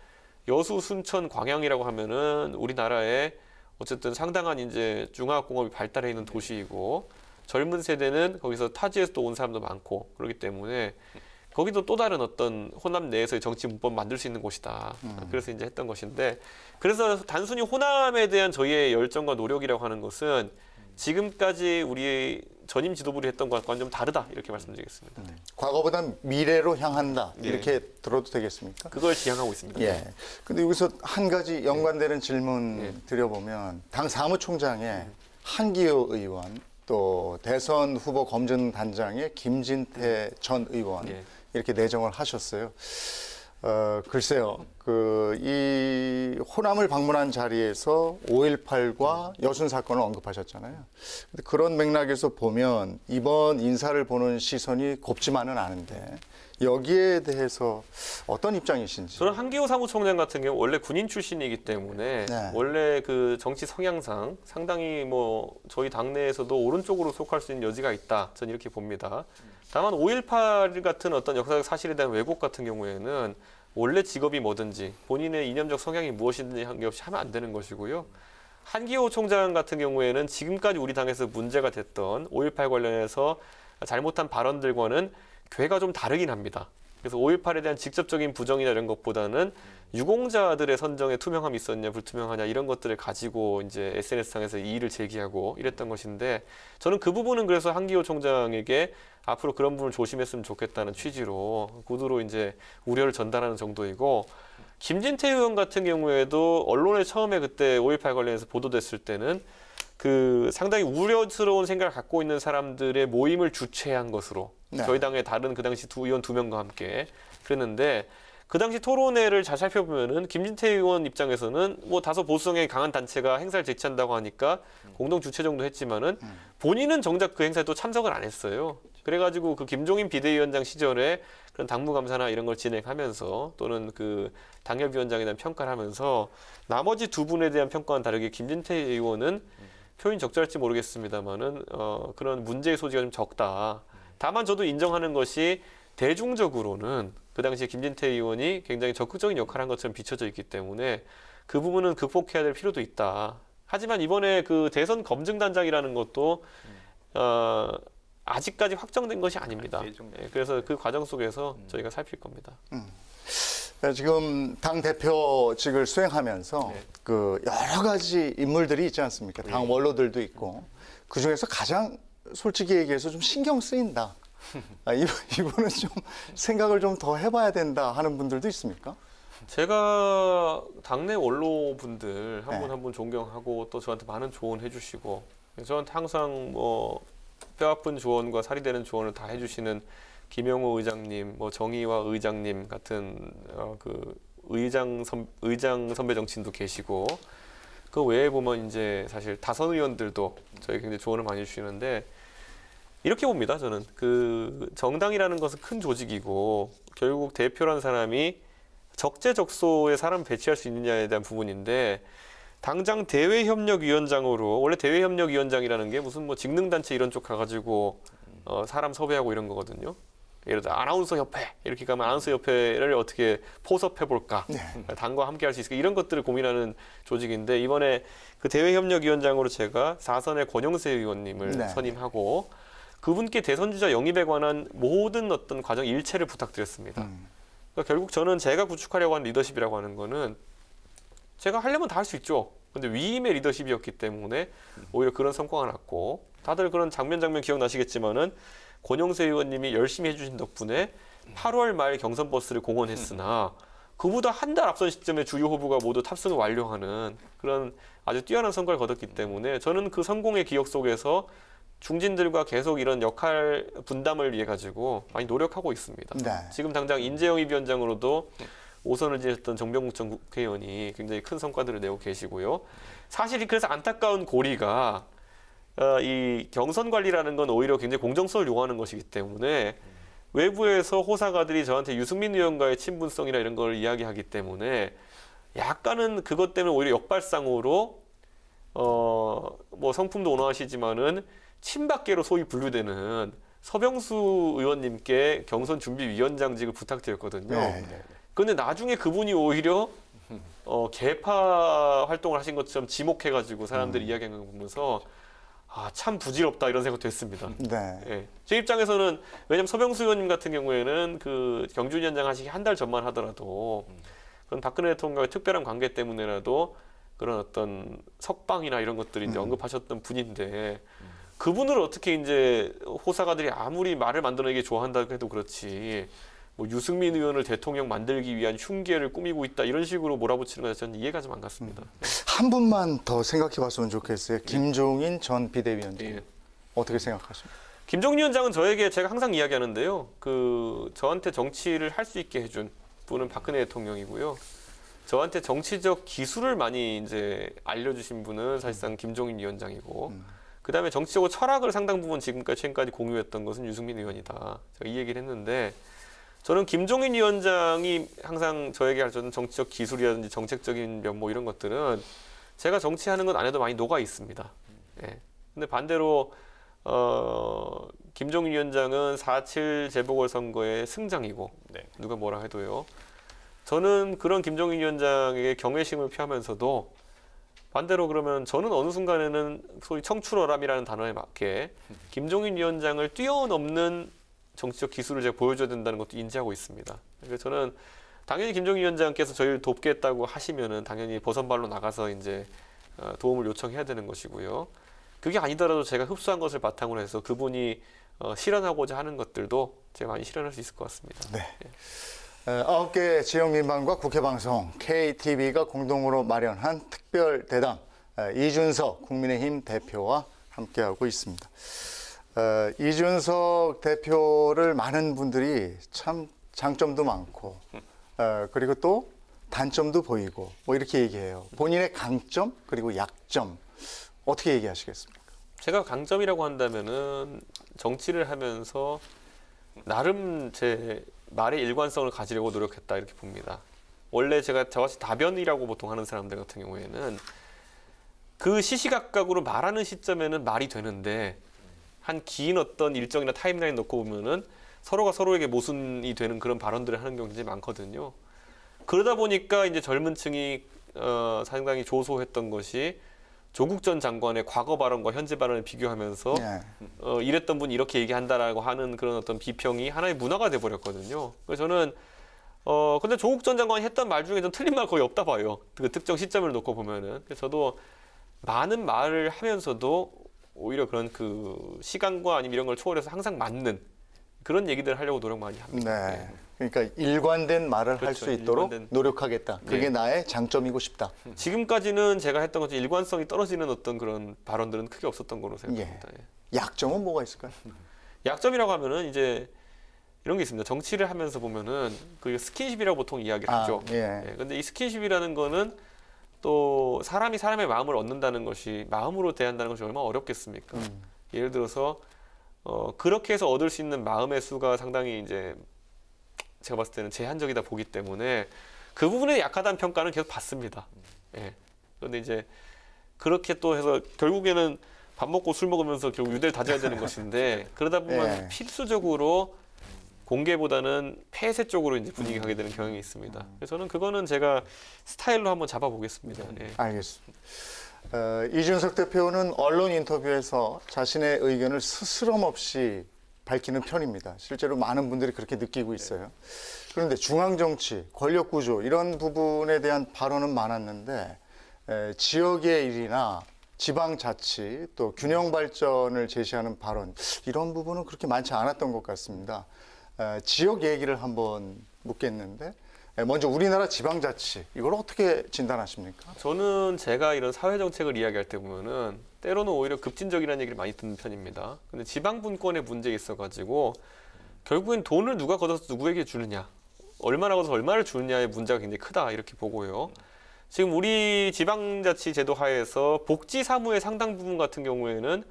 여수 순천 광양이라고 하면은 우리나라에 어쨌든 상당한 이제 중화학공업이 발달해 있는 도시이고 젊은 세대는 거기서 타지에서 또 온 사람도 많고 그렇기 때문에 거기도 또 다른 어떤 호남 내에서의 정치 문법 만들 수 있는 곳이다. 음. 그래서 이제 했던 것인데 그래서 단순히 호남에 대한 저희의 열정과 노력이라고 하는 것은 지금까지 우리 전임 지도부를 했던 것과는 좀 다르다 이렇게 말씀드리겠습니다. 네. 음. 과거보단 미래로 향한다 네. 이렇게 들어도 되겠습니까? 그걸 지향하고 있습니다. 예. 네. 근데 여기서 한 가지 연관되는 예. 질문 드려보면 당 사무총장의 한기호 의원 또 대선 후보 검증 단장의 김진태 전 의원 예. 이렇게 내정을 하셨어요. 어, 글쎄요, 그, 이 호남을 방문한 자리에서 5.18과 여순 사건을 언급하셨잖아요. 그런 맥락에서 보면 이번 인사를 보는 시선이 곱지만은 않은데 여기에 대해서 어떤 입장이신지. 저는 한기호 사무총장 같은 경우 원래 군인 출신이기 때문에 네. 원래 그 정치 성향상 상당히 뭐 저희 당내에서도 오른쪽으로 속할 수 있는 여지가 있다. 저는 이렇게 봅니다. 다만 5.18 같은 어떤 역사적 사실에 대한 왜곡 같은 경우에는 원래 직업이 뭐든지 본인의 이념적 성향이 무엇이든지 한계없이 하면 안 되는 것이고요. 한기호 총장 같은 경우에는 지금까지 우리 당에서 문제가 됐던 5.18 관련해서 잘못한 발언들과는 괴가 좀 다르긴 합니다. 그래서 5.18에 대한 직접적인 부정이나 이런 것보다는 유공자들의 선정에 투명함이 있었냐 불투명하냐 이런 것들을 가지고 이제 SNS상에서 이의를 제기하고 이랬던 것인데 저는 그 부분은 그래서 한기호 총장에게 앞으로 그런 부분을 조심했으면 좋겠다는 취지로 구두로 이제 우려를 전달하는 정도이고 김진태 의원 같은 경우에도 언론에 처음에 그때 5.18 관련해서 보도됐을 때는 그 상당히 우려스러운 생각을 갖고 있는 사람들의 모임을 주최한 것으로 네. 저희 당의 다른 그 당시 두 의원 두 명과 함께 그랬는데 그 당시 토론회를 잘 살펴보면은 김진태 의원 입장에서는 뭐 다소 보수성에 강한 단체가 행사를 제치한다고 하니까 공동 주최 정도 했지만은 음. 본인은 정작 그 행사에 또 참석을 안 했어요. 그래가지고 그 김종인 비대위원장 시절에 그런 당무감사나 이런 걸 진행하면서 또는 그 당협위원장에 대한 평가를 하면서 나머지 두 분에 대한 평가와는 다르게 김진태 의원은 표현 이 적절할지 모르겠습니다만은 어 그런 문제의 소지가 좀 적다. 다만 저도 인정하는 것이 대중적으로는 그 당시에 김진태 의원이 굉장히 적극적인 역할을 한 것처럼 비춰져 있기 때문에 그 부분은 극복해야 될 필요도 있다. 하지만 이번에 그 대선 검증단장이라는 것도 음. 어, 아직까지 확정된 것이 아닙니다. 아, 예, 그래서 그 과정 속에서 음. 저희가 살필 겁니다. 음. 네, 지금 당 대표직을 수행하면서 네. 그 여러 가지 인물들이 있지 않습니까? 당 예. 원로들도 있고 그 중에서 가장 솔직히 얘기해서 좀 신경 쓰인다. 아, 이분은 좀 생각을 좀 더 해봐야 된다 하는 분들도 있습니까? 제가 당내 원로 분들 한 분 한분 네. 분 존경하고 또 저한테 많은 조언 해주시고 저한테 항상 뭐 뼈아픈 조언과 살이 되는 조언을 다 해주시는 김영호 의장님, 뭐 정의화 의장님 같은 어, 그 의장 선 의장 선배 정치인도 계시고 그 외에 보면 이제 사실 다선 의원들도 저희 굉장히 조언을 많이 주시는데 이렇게 봅니다. 저는 그 정당이라는 것은 큰 조직이고 결국 대표라는 사람이 적재적소에 사람 배치할 수 있느냐에 대한 부분인데 당장 대외협력위원장으로 원래 대외협력위원장이라는 게 무슨 뭐 직능단체 이런 쪽 가가지고 어, 사람 섭외하고 이런 거거든요. 예를 들어 아나운서 협회 이렇게 가면 아나운서 협회를 어떻게 포섭해 볼까 네. 당과 함께 할 수 있을까 이런 것들을 고민하는 조직인데 이번에 그 대외협력위원장으로 제가 사선의 권영세 의원님을 네. 선임하고 그분께 대선주자 영입에 관한 모든 어떤 과정 일체를 부탁드렸습니다. 음. 그러니까 결국 저는 제가 구축하려고 하는 리더십이라고 하는 거는 제가 하려면 다 할 수 있죠. 근데 위임의 리더십이었기 때문에 오히려 그런 성과가 났고 다들 그런 장면 장면 기억나시겠지만은 권영세 의원님이 열심히 해주신 덕분에 8월 말 경선 버스를 공원했으나 그보다 한 달 앞선 시점에 주요 후보가 모두 탑승을 완료하는 그런 아주 뛰어난 성과를 거뒀기 때문에 저는 그 성공의 기억 속에서 중진들과 계속 이런 역할 분담을 위해 가지고 많이 노력하고 있습니다. 네. 지금 당장 인재영 위원장으로도 오선을 지냈던 정병국 전 국회의원이 굉장히 큰 성과들을 내고 계시고요. 사실 그래서 안타까운 고리가 어, 이 경선 관리라는 건 오히려 굉장히 공정성을 요구하는 것이기 때문에 외부에서 호사가들이 저한테 유승민 의원과의 친분성이나 이런 걸 이야기하기 때문에 약간은 그것 때문에 오히려 역발상으로 어뭐 성품도 온화하시지만은 친박계로 소위 분류되는 서병수 의원님께 경선 준비위원장직을 부탁드렸거든요. 그런데 네. 나중에 그분이 오히려 어, 개파 활동을 하신 것처럼 지목해가지고 사람들이 음. 이야기하는 걸 보면서 아, 참 부질없다 이런 생각도 했습니다. 네. 예. 제 입장에서는 왜냐하면 서병수 의원님 같은 경우에는 그 경준위원장 하시기 한 달 전만 하더라도 그런 박근혜 대통령과의 특별한 관계 때문에라도 그런 어떤 석방이나 이런 것들이 음. 언급하셨던 분인데 음. 그분을 어떻게 이제 호사가들이 아무리 말을 만들어내기 좋아한다고 해도 그렇지 뭐 유승민 의원을 대통령 만들기 위한 흉계를 꾸미고 있다 이런 식으로 몰아붙이는 것에 저는 이해가 좀 안 갔습니다. 음. 한 분만 더 생각해 봤으면 좋겠어요. 예. 김종인 예. 전 비대위원장 예. 어떻게 생각하십니까? 김종인 위원장은 저에게 제가 항상 이야기하는데요. 그 저한테 정치를 할 수 있게 해준 분은 박근혜 대통령이고요. 저한테 정치적 기술을 많이 이제 알려주신 분은 사실상 김종인 위원장이고. 음. 그 다음에 정치적으로 철학을 상당 부분 지금까지 최근까지 공유했던 것은 유승민 의원이다. 제가 이 얘기를 했는데 저는 김종인 위원장이 항상 저에게 알려준 정치적 기술이라든지 정책적인 면모 이런 것들은 제가 정치하는 것 안에도 많이 녹아 있습니다. 예. 근데 반대로 어, 김종인 위원장은 4.7 재보궐선거의 승장이고 네. 누가 뭐라 해도요. 저는 그런 김종인 위원장에게 경외심을 표하면서도 반대로 그러면 저는 어느 순간에는 소위 청출어람이라는 단어에 맞게 김종인 위원장을 뛰어넘는 정치적 기술을 제가 보여줘야 된다는 것도 인지하고 있습니다. 그래서 저는 당연히 김종인 위원장께서 저희를 돕겠다고 하시면은 당연히 버선발로 나가서 이제 어, 도움을 요청해야 되는 것이고요. 그게 아니더라도 제가 흡수한 것을 바탕으로 해서 그분이 어, 실현하고자 하는 것들도 제가 많이 실현할 수 있을 것 같습니다. 네. 예. 어, 아홉 개 지역 민방과 국회 방송 KTV가 공동으로 마련한 특별 대담 어, 이준석 국민의힘 대표와 함께하고 있습니다. 어, 이준석 대표를 많은 분들이 참 장점도 많고 그리고 또 단점도 보이고 뭐 이렇게 얘기해요. 본인의 강점 그리고 약점 어떻게 얘기하시겠습니까? 제가 강점이라고 한다면은 정치를 하면서 나름 제 말의 일관성을 가지려고 노력했다 이렇게 봅니다. 원래 제가 저같이 다변이라고 보통 하는 사람들 같은 경우에는 그 시시각각으로 말하는 시점에는 말이 되는데 한 긴 어떤 일정이나 타임라인 놓고 보면은 서로가 서로에게 모순이 되는 그런 발언들을 하는 경우가 많거든요. 그러다 보니까 이제 젊은 층이 어, 상당히 조소했던 것이 조국 전 장관의 과거 발언과 현재 발언을 비교하면서 네. 어, 이랬던 분이 이렇게 얘기한다라고 하는 그런 어떤 비평이 하나의 문화가 돼버렸거든요. 그래서 저는 어 근데 조국 전 장관이 했던 말 중에 좀 틀린 말 거의 없다 봐요. 그 특정 시점을 놓고 보면은 그래서 저도 많은 말을 하면서도 오히려 그런 그 시간과 아니면 이런 걸 초월해서 항상 맞는 그런 얘기들을 하려고 노력 많이 합니다. 네. 네. 그러니까 일관된 말을 그렇죠. 할수 있도록 일관된... 노력하겠다. 그게 네. 나의 장점이고 싶다. 음. 지금까지는 제가 했던 것중 일관성이 떨어지는 어떤 그런 발언들은 크게 없었던 걸로 생각합니다. 예. 예. 약점은 뭐가 있을까요? 음. 약점이라고 하면은 이제 이런 게 있습니다. 정치를 하면서 보면은 그 스킨십이라고 보통 이야기 아, 하죠. 예. 예. 근데 이 스킨십이라는 거는 또 사람이 사람의 마음을 얻는다는 것이 마음으로 대한다는 것이 얼마나 어렵겠습니까? 음. 예를 들어서 어, 그렇게 해서 얻을 수 있는 마음의 수가 상당히 이제 제가 봤을 때는 제한적이다 보기 때문에 그 부분에 약하다는 평가는 계속 받습니다. 예. 그런데 이제 그렇게 또 해서 결국에는 밥 먹고 술 먹으면서 결국 유대를 다져야 되는 것인데 그러다 보면 예. 필수적으로 공개보다는 폐쇄 쪽으로 이제 분위기 가게 되는 경향이 있습니다. 그래서 저는 그거는 제가 스타일로 한번 잡아보겠습니다. 예. 알겠습니다. 어, 이준석 대표는 언론 인터뷰에서 자신의 의견을 스스럼 없이 밝히는 편입니다. 실제로 많은 분들이 그렇게 느끼고 있어요. 그런데 중앙정치, 권력구조 이런 부분에 대한 발언은 많았는데 지역의 일이나 지방자치 또 균형발전을 제시하는 발언 이런 부분은 그렇게 많지 않았던 것 같습니다. 지역 얘기를 한번 묻겠는데 예, 먼저 우리나라 지방자치 이걸 어떻게 진단하십니까? 저는 제가 이런 사회 정책을 이야기할 때 보면은 때로는 오히려 급진적이라는 얘기를 많이 듣는 편입니다. 근데 지방 분권의 문제에 있어 가지고 결국엔 돈을 누가 걷어서 누구에게 주느냐, 얼마나 걷어서 얼마를 주느냐의 문제가 굉장히 크다 이렇게 보고요. 지금 우리 지방자치 제도 하에서 복지 사무의 상당 부분 같은 경우에는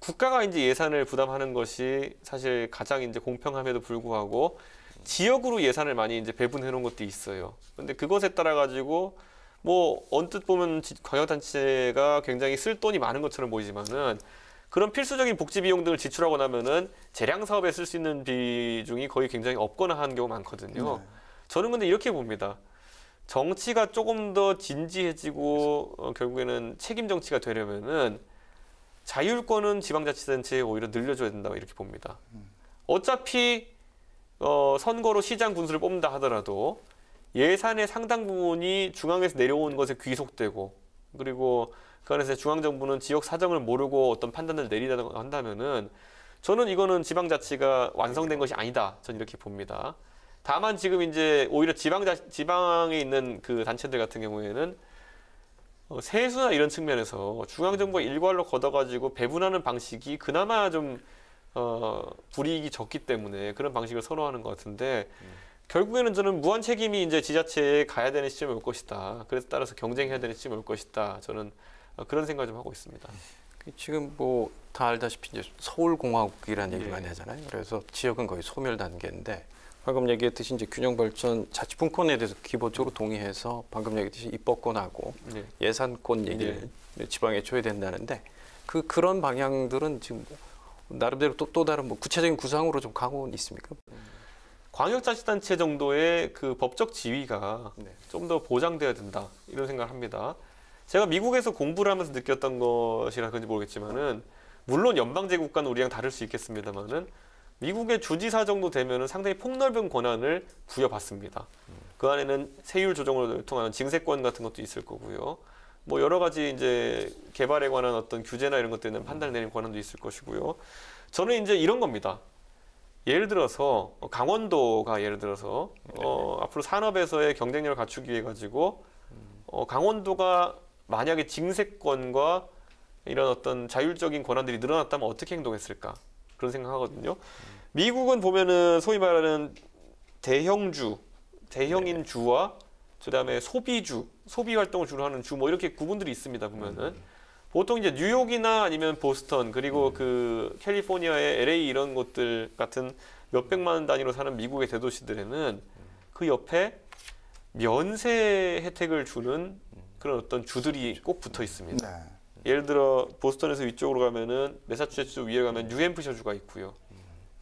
국가가 이제 예산을 부담하는 것이 사실 가장 이제 공평함에도 불구하고 지역으로 예산을 많이 이제 배분해 놓은 것도 있어요. 근데 그것에 따라 가지고 뭐 언뜻 보면 광역단체가 굉장히 쓸 돈이 많은 것처럼 보이지만은 그런 필수적인 복지 비용 등을 지출하고 나면은 재량 사업에 쓸 수 있는 비중이 거의 굉장히 없거나 하는 경우 많거든요. 네. 저는 근데 이렇게 봅니다. 정치가 조금 더 진지해지고 어, 결국에는 책임 정치가 되려면은 자율권은 지방자치단체에 오히려 늘려줘야 된다 고 이렇게 봅니다. 음. 어차피 어, 선거로 시장 군수를 뽑는다 하더라도 예산의 상당 부분이 중앙에서 내려오는 것에 귀속되고 그리고 그 안에서 중앙정부는 지역 사정을 모르고 어떤 판단을 내리다고 한다면은 저는 이거는 지방자치가 완성된 것이 아니다. 저 이렇게 봅니다. 다만 지금 이제 오히려 지방자, 지방에 있는 그 단체들 같은 경우에는 어, 세수나 이런 측면에서 중앙정부가 일괄로 걷어가지고 배분하는 방식이 그나마 좀 어, 불이익이 적기 때문에 그런 방식을 선호하는 것 같은데 음. 결국에는 저는 무한 책임이 이제 지자체에 가야 되는 시점이 올 것이다. 그래서 따라서 경쟁해야 되는 시점이 올 것이다. 저는 어, 그런 생각을 좀 하고 있습니다. 그 지금 뭐다 알다시피 이제 서울공화국이라는 얘기 예. 많이 하잖아요. 그래서 지역은 거의 소멸 단계인데 방금 얘기했듯이 이제 균형 발전 자치 분권에 대해서 기본적으로 동의해서 방금 얘기했듯이 입법권하고 네. 예. 산권 얘기를 예. 지방에 줘야 된다는데 그 그런 방향들은 지금 나름대로 또, 또 다른 뭐 구체적인 구상으로 좀 강호는 있습니까? 광역자치단체 정도의 그 법적 지위가 네. 좀더 보장돼야 된다 이런 생각을 합니다. 제가 미국에서 공부를 하면서 느꼈던 것이라 그런지 모르겠지만은 물론 연방제 국가는 우리랑 다를 수 있겠습니다만은 미국의 주지사 정도 되면은 상당히 폭넓은 권한을 부여받습니다. 그 안에는 세율 조정을 통한 징세권 같은 것도 있을 거고요. 뭐 여러 가지 이제 개발에 관한 어떤 규제나 이런 것들은 판단 내린 권한도 있을 것이고요. 저는 이제 이런 겁니다. 예를 들어서 어, 강원도가 예를 들어서 어, 네. 앞으로 산업에서의 경쟁력을 갖추기 위해 가지고 어, 강원도가 만약에 징세권과 이런 어떤 자율적인 권한들이 늘어났다면 어떻게 행동했을까 그런 생각하거든요. 미국은 보면은 소위 말하는 대형주, 대형인 주와 그다음에 소비주, 소비 활동을 주로 하는 주 뭐 이렇게 구분들이 있습니다. 보면은 보통 이제 뉴욕이나 아니면 보스턴 그리고 음. 그 캘리포니아의 LA 이런 곳들 같은 몇 백만 원 단위로 사는 미국의 대도시들에는 그 옆에 면세 혜택을 주는 그런 어떤 주들이 꼭 붙어 있습니다. 네. 예를 들어 보스턴에서 위쪽으로 가면은 메사추세츠 위에 가면 뉴햄프셔주가 있고요.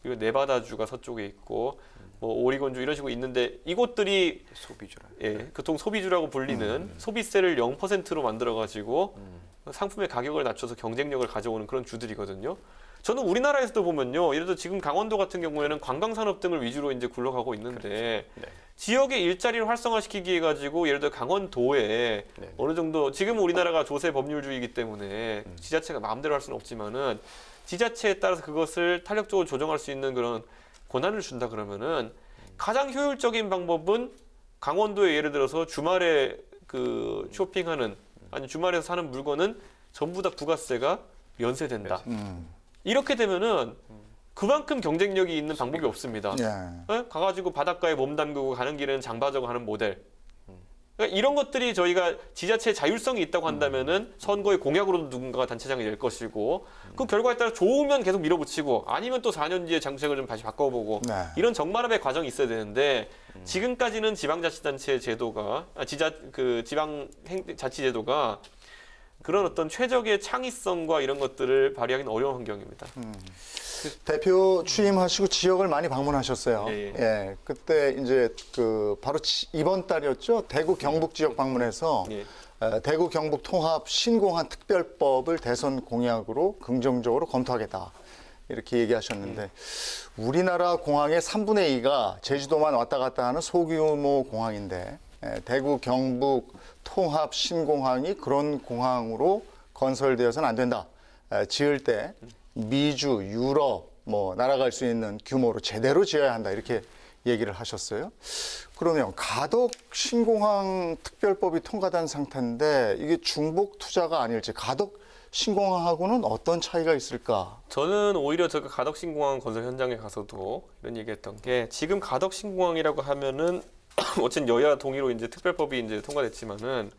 그리고 네바다주가 서쪽에 있고 뭐오리곤주 이런 식으로 있는데 이곳들이 소비주라. 예, 보통 네. 소비주라고 불리는 음. 소비세를 0%로 만들어 가지고 음. 상품의 가격을 낮춰서 경쟁력을 가져오는 그런 주들이거든요. 저는 우리나라에서도 보면요. 예를 들어 지금 강원도 같은 경우에는 관광산업 등을 위주로 이제 굴러가고 있는데 그렇죠. 네. 지역의 일자리를 활성화시키기 위해 가지고 예를 들어 강원도에 네. 어느 정도 지금 우리나라가 조세 법률주의이기 때문에 음. 지자체가 마음대로 할 수는 없지만은 지자체에 따라서 그것을 탄력적으로 조정할 수 있는 그런 권한을 준다 그러면은 가장 효율적인 방법은 강원도에 예를 들어서 주말에 그 쇼핑하는 아니 주말에 사는 물건은 전부 다 부가세가 면세된다 음. 이렇게 되면은 그만큼 경쟁력이 있는 방법이 없습니다. 예. 예? 가가지고 바닷가에 몸 담그고 가는 길에는 장바자고 하는 모델. 그러니까 이런 것들이 저희가 지자체의 자율성이 있다고 한다면은 선거의 공약으로도 누군가가 단체장이 될 것이고 그 결과에 따라 좋으면 계속 밀어붙이고 아니면 또 4년 뒤에 장 정책을 좀 다시 바꿔보고 네. 이런 정말합의 과정이 있어야 되는데 지금까지는 지방자치단체 제도가 아, 지자 그 지방 행, 자치제도가 그런 어떤 최적의 창의성과 이런 것들을 발휘하기는 어려운 환경입니다. 음. 그 대표 취임하시고 지역을 많이 방문하셨어요. 예, 예. 예 그때 이제 그 바로 이번 달이었죠. 대구 경북 지역 방문해서 예. 대구 경북 통합 신공한 특별법을 대선 공약으로 긍정적으로 검토하겠다. 이렇게 얘기하셨는데 예. 우리나라 공항의 3분의 2가 제주도만 왔다 갔다 하는 소규모 공항인데 대구 경북 통합 신공항이 그런 공항으로 건설되어서는 안 된다. 지을 때 미주, 유럽 뭐 날아갈 수 있는 규모로 제대로 지어야 한다 이렇게 얘기를 하셨어요. 그러면 가덕 신공항 특별법이 통과된 상태인데 이게 중복 투자가 아닐지 가덕 신공항하고는 어떤 차이가 있을까? 저는 오히려 제가 가덕 신공항 건설 현장에 가서도 이런 얘기했던 게 지금 가덕 신공항이라고 하면은 어쨌든 여야 동의로 이제 특별법이 이제 통과됐지만은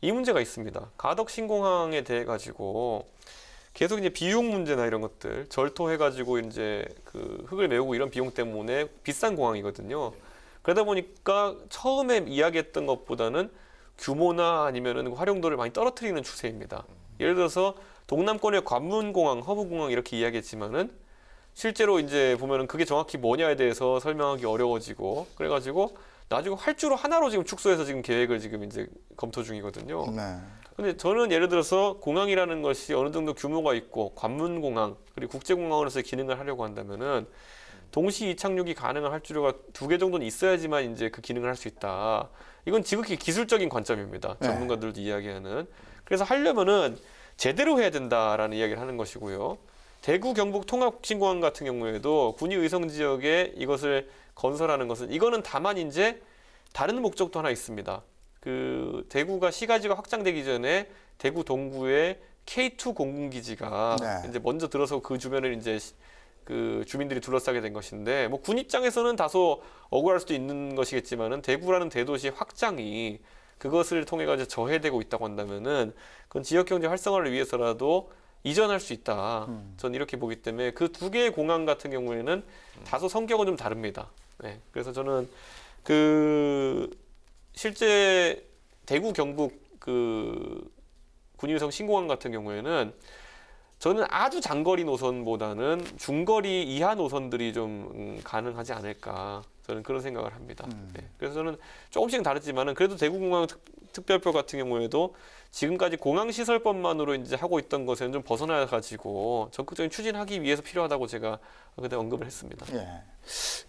이 문제가 있습니다. 가덕 신공항에 대해 가지고 계속 이제 비용 문제나 이런 것들 절토해 가지고 이제 그 흙을 메우고 이런 비용 때문에 비싼 공항이거든요. 그러다 보니까 처음에 이야기했던 것보다는 규모나 아니면은 활용도를 많이 떨어뜨리는 추세입니다. 예를 들어서 동남권의 관문공항, 허브공항 이렇게 이야기했지만은 실제로 이제 보면은 그게 정확히 뭐냐에 대해서 설명하기 어려워지고 그래가지고 나중에 활주로 하나로 지금 축소해서 지금 계획을 지금 이제 검토 중이거든요. 네. 근데 저는 예를 들어서 공항이라는 것이 어느 정도 규모가 있고 관문공항 그리고 국제공항으로서의 기능을 하려고 한다면은 동시 이착륙이 가능한 활주로가 두 개 정도는 있어야지만 이제 그 기능을 할 수 있다. 이건 지극히 기술적인 관점입니다. 네. 전문가들도 이야기하는. 그래서 하려면은 제대로 해야 된다라는 이야기를 하는 것이고요. 대구 경북 통합신공항 같은 경우에도 군이 의성 지역에 이것을 건설하는 것은 이거는 다만 이제 다른 목적도 하나 있습니다. 그 대구가 시가지가 확장되기 전에 대구 동구에 K2 공군기지가 네. 이제 먼저 들어서 그 주변을 이제 그 주민들이 둘러싸게 된 것인데 뭐 군 입장에서는 다소 억울할 수도 있는 것이겠지만은 대구라는 대도시 확장이 그것을 통해 가지고 저해되고 있다고 한다면은 그건 지역 경제 활성화를 위해서라도 이전할 수 있다. 음. 전 이렇게 보기 때문에 그 두 개의 공항 같은 경우에는 음. 다소 성격은 좀 다릅니다. 네. 그래서 저는 그 실제 대구 경북 그 군위성 신공항 같은 경우에는 저는 아주 장거리 노선보다는 중거리 이하 노선들이 좀 가능하지 않을까 저는 그런 생각을 합니다. 음. 네. 그래서 저는 조금씩 다르지만은 그래도 대구공항 특, 별표 같은 경우에도 지금까지 공항 시설법만으로 이제 하고 있던 것에는 좀 벗어나 가지고 적극적인 추진하기 위해서 필요하다고 제가 그때 언급을 했습니다. 예.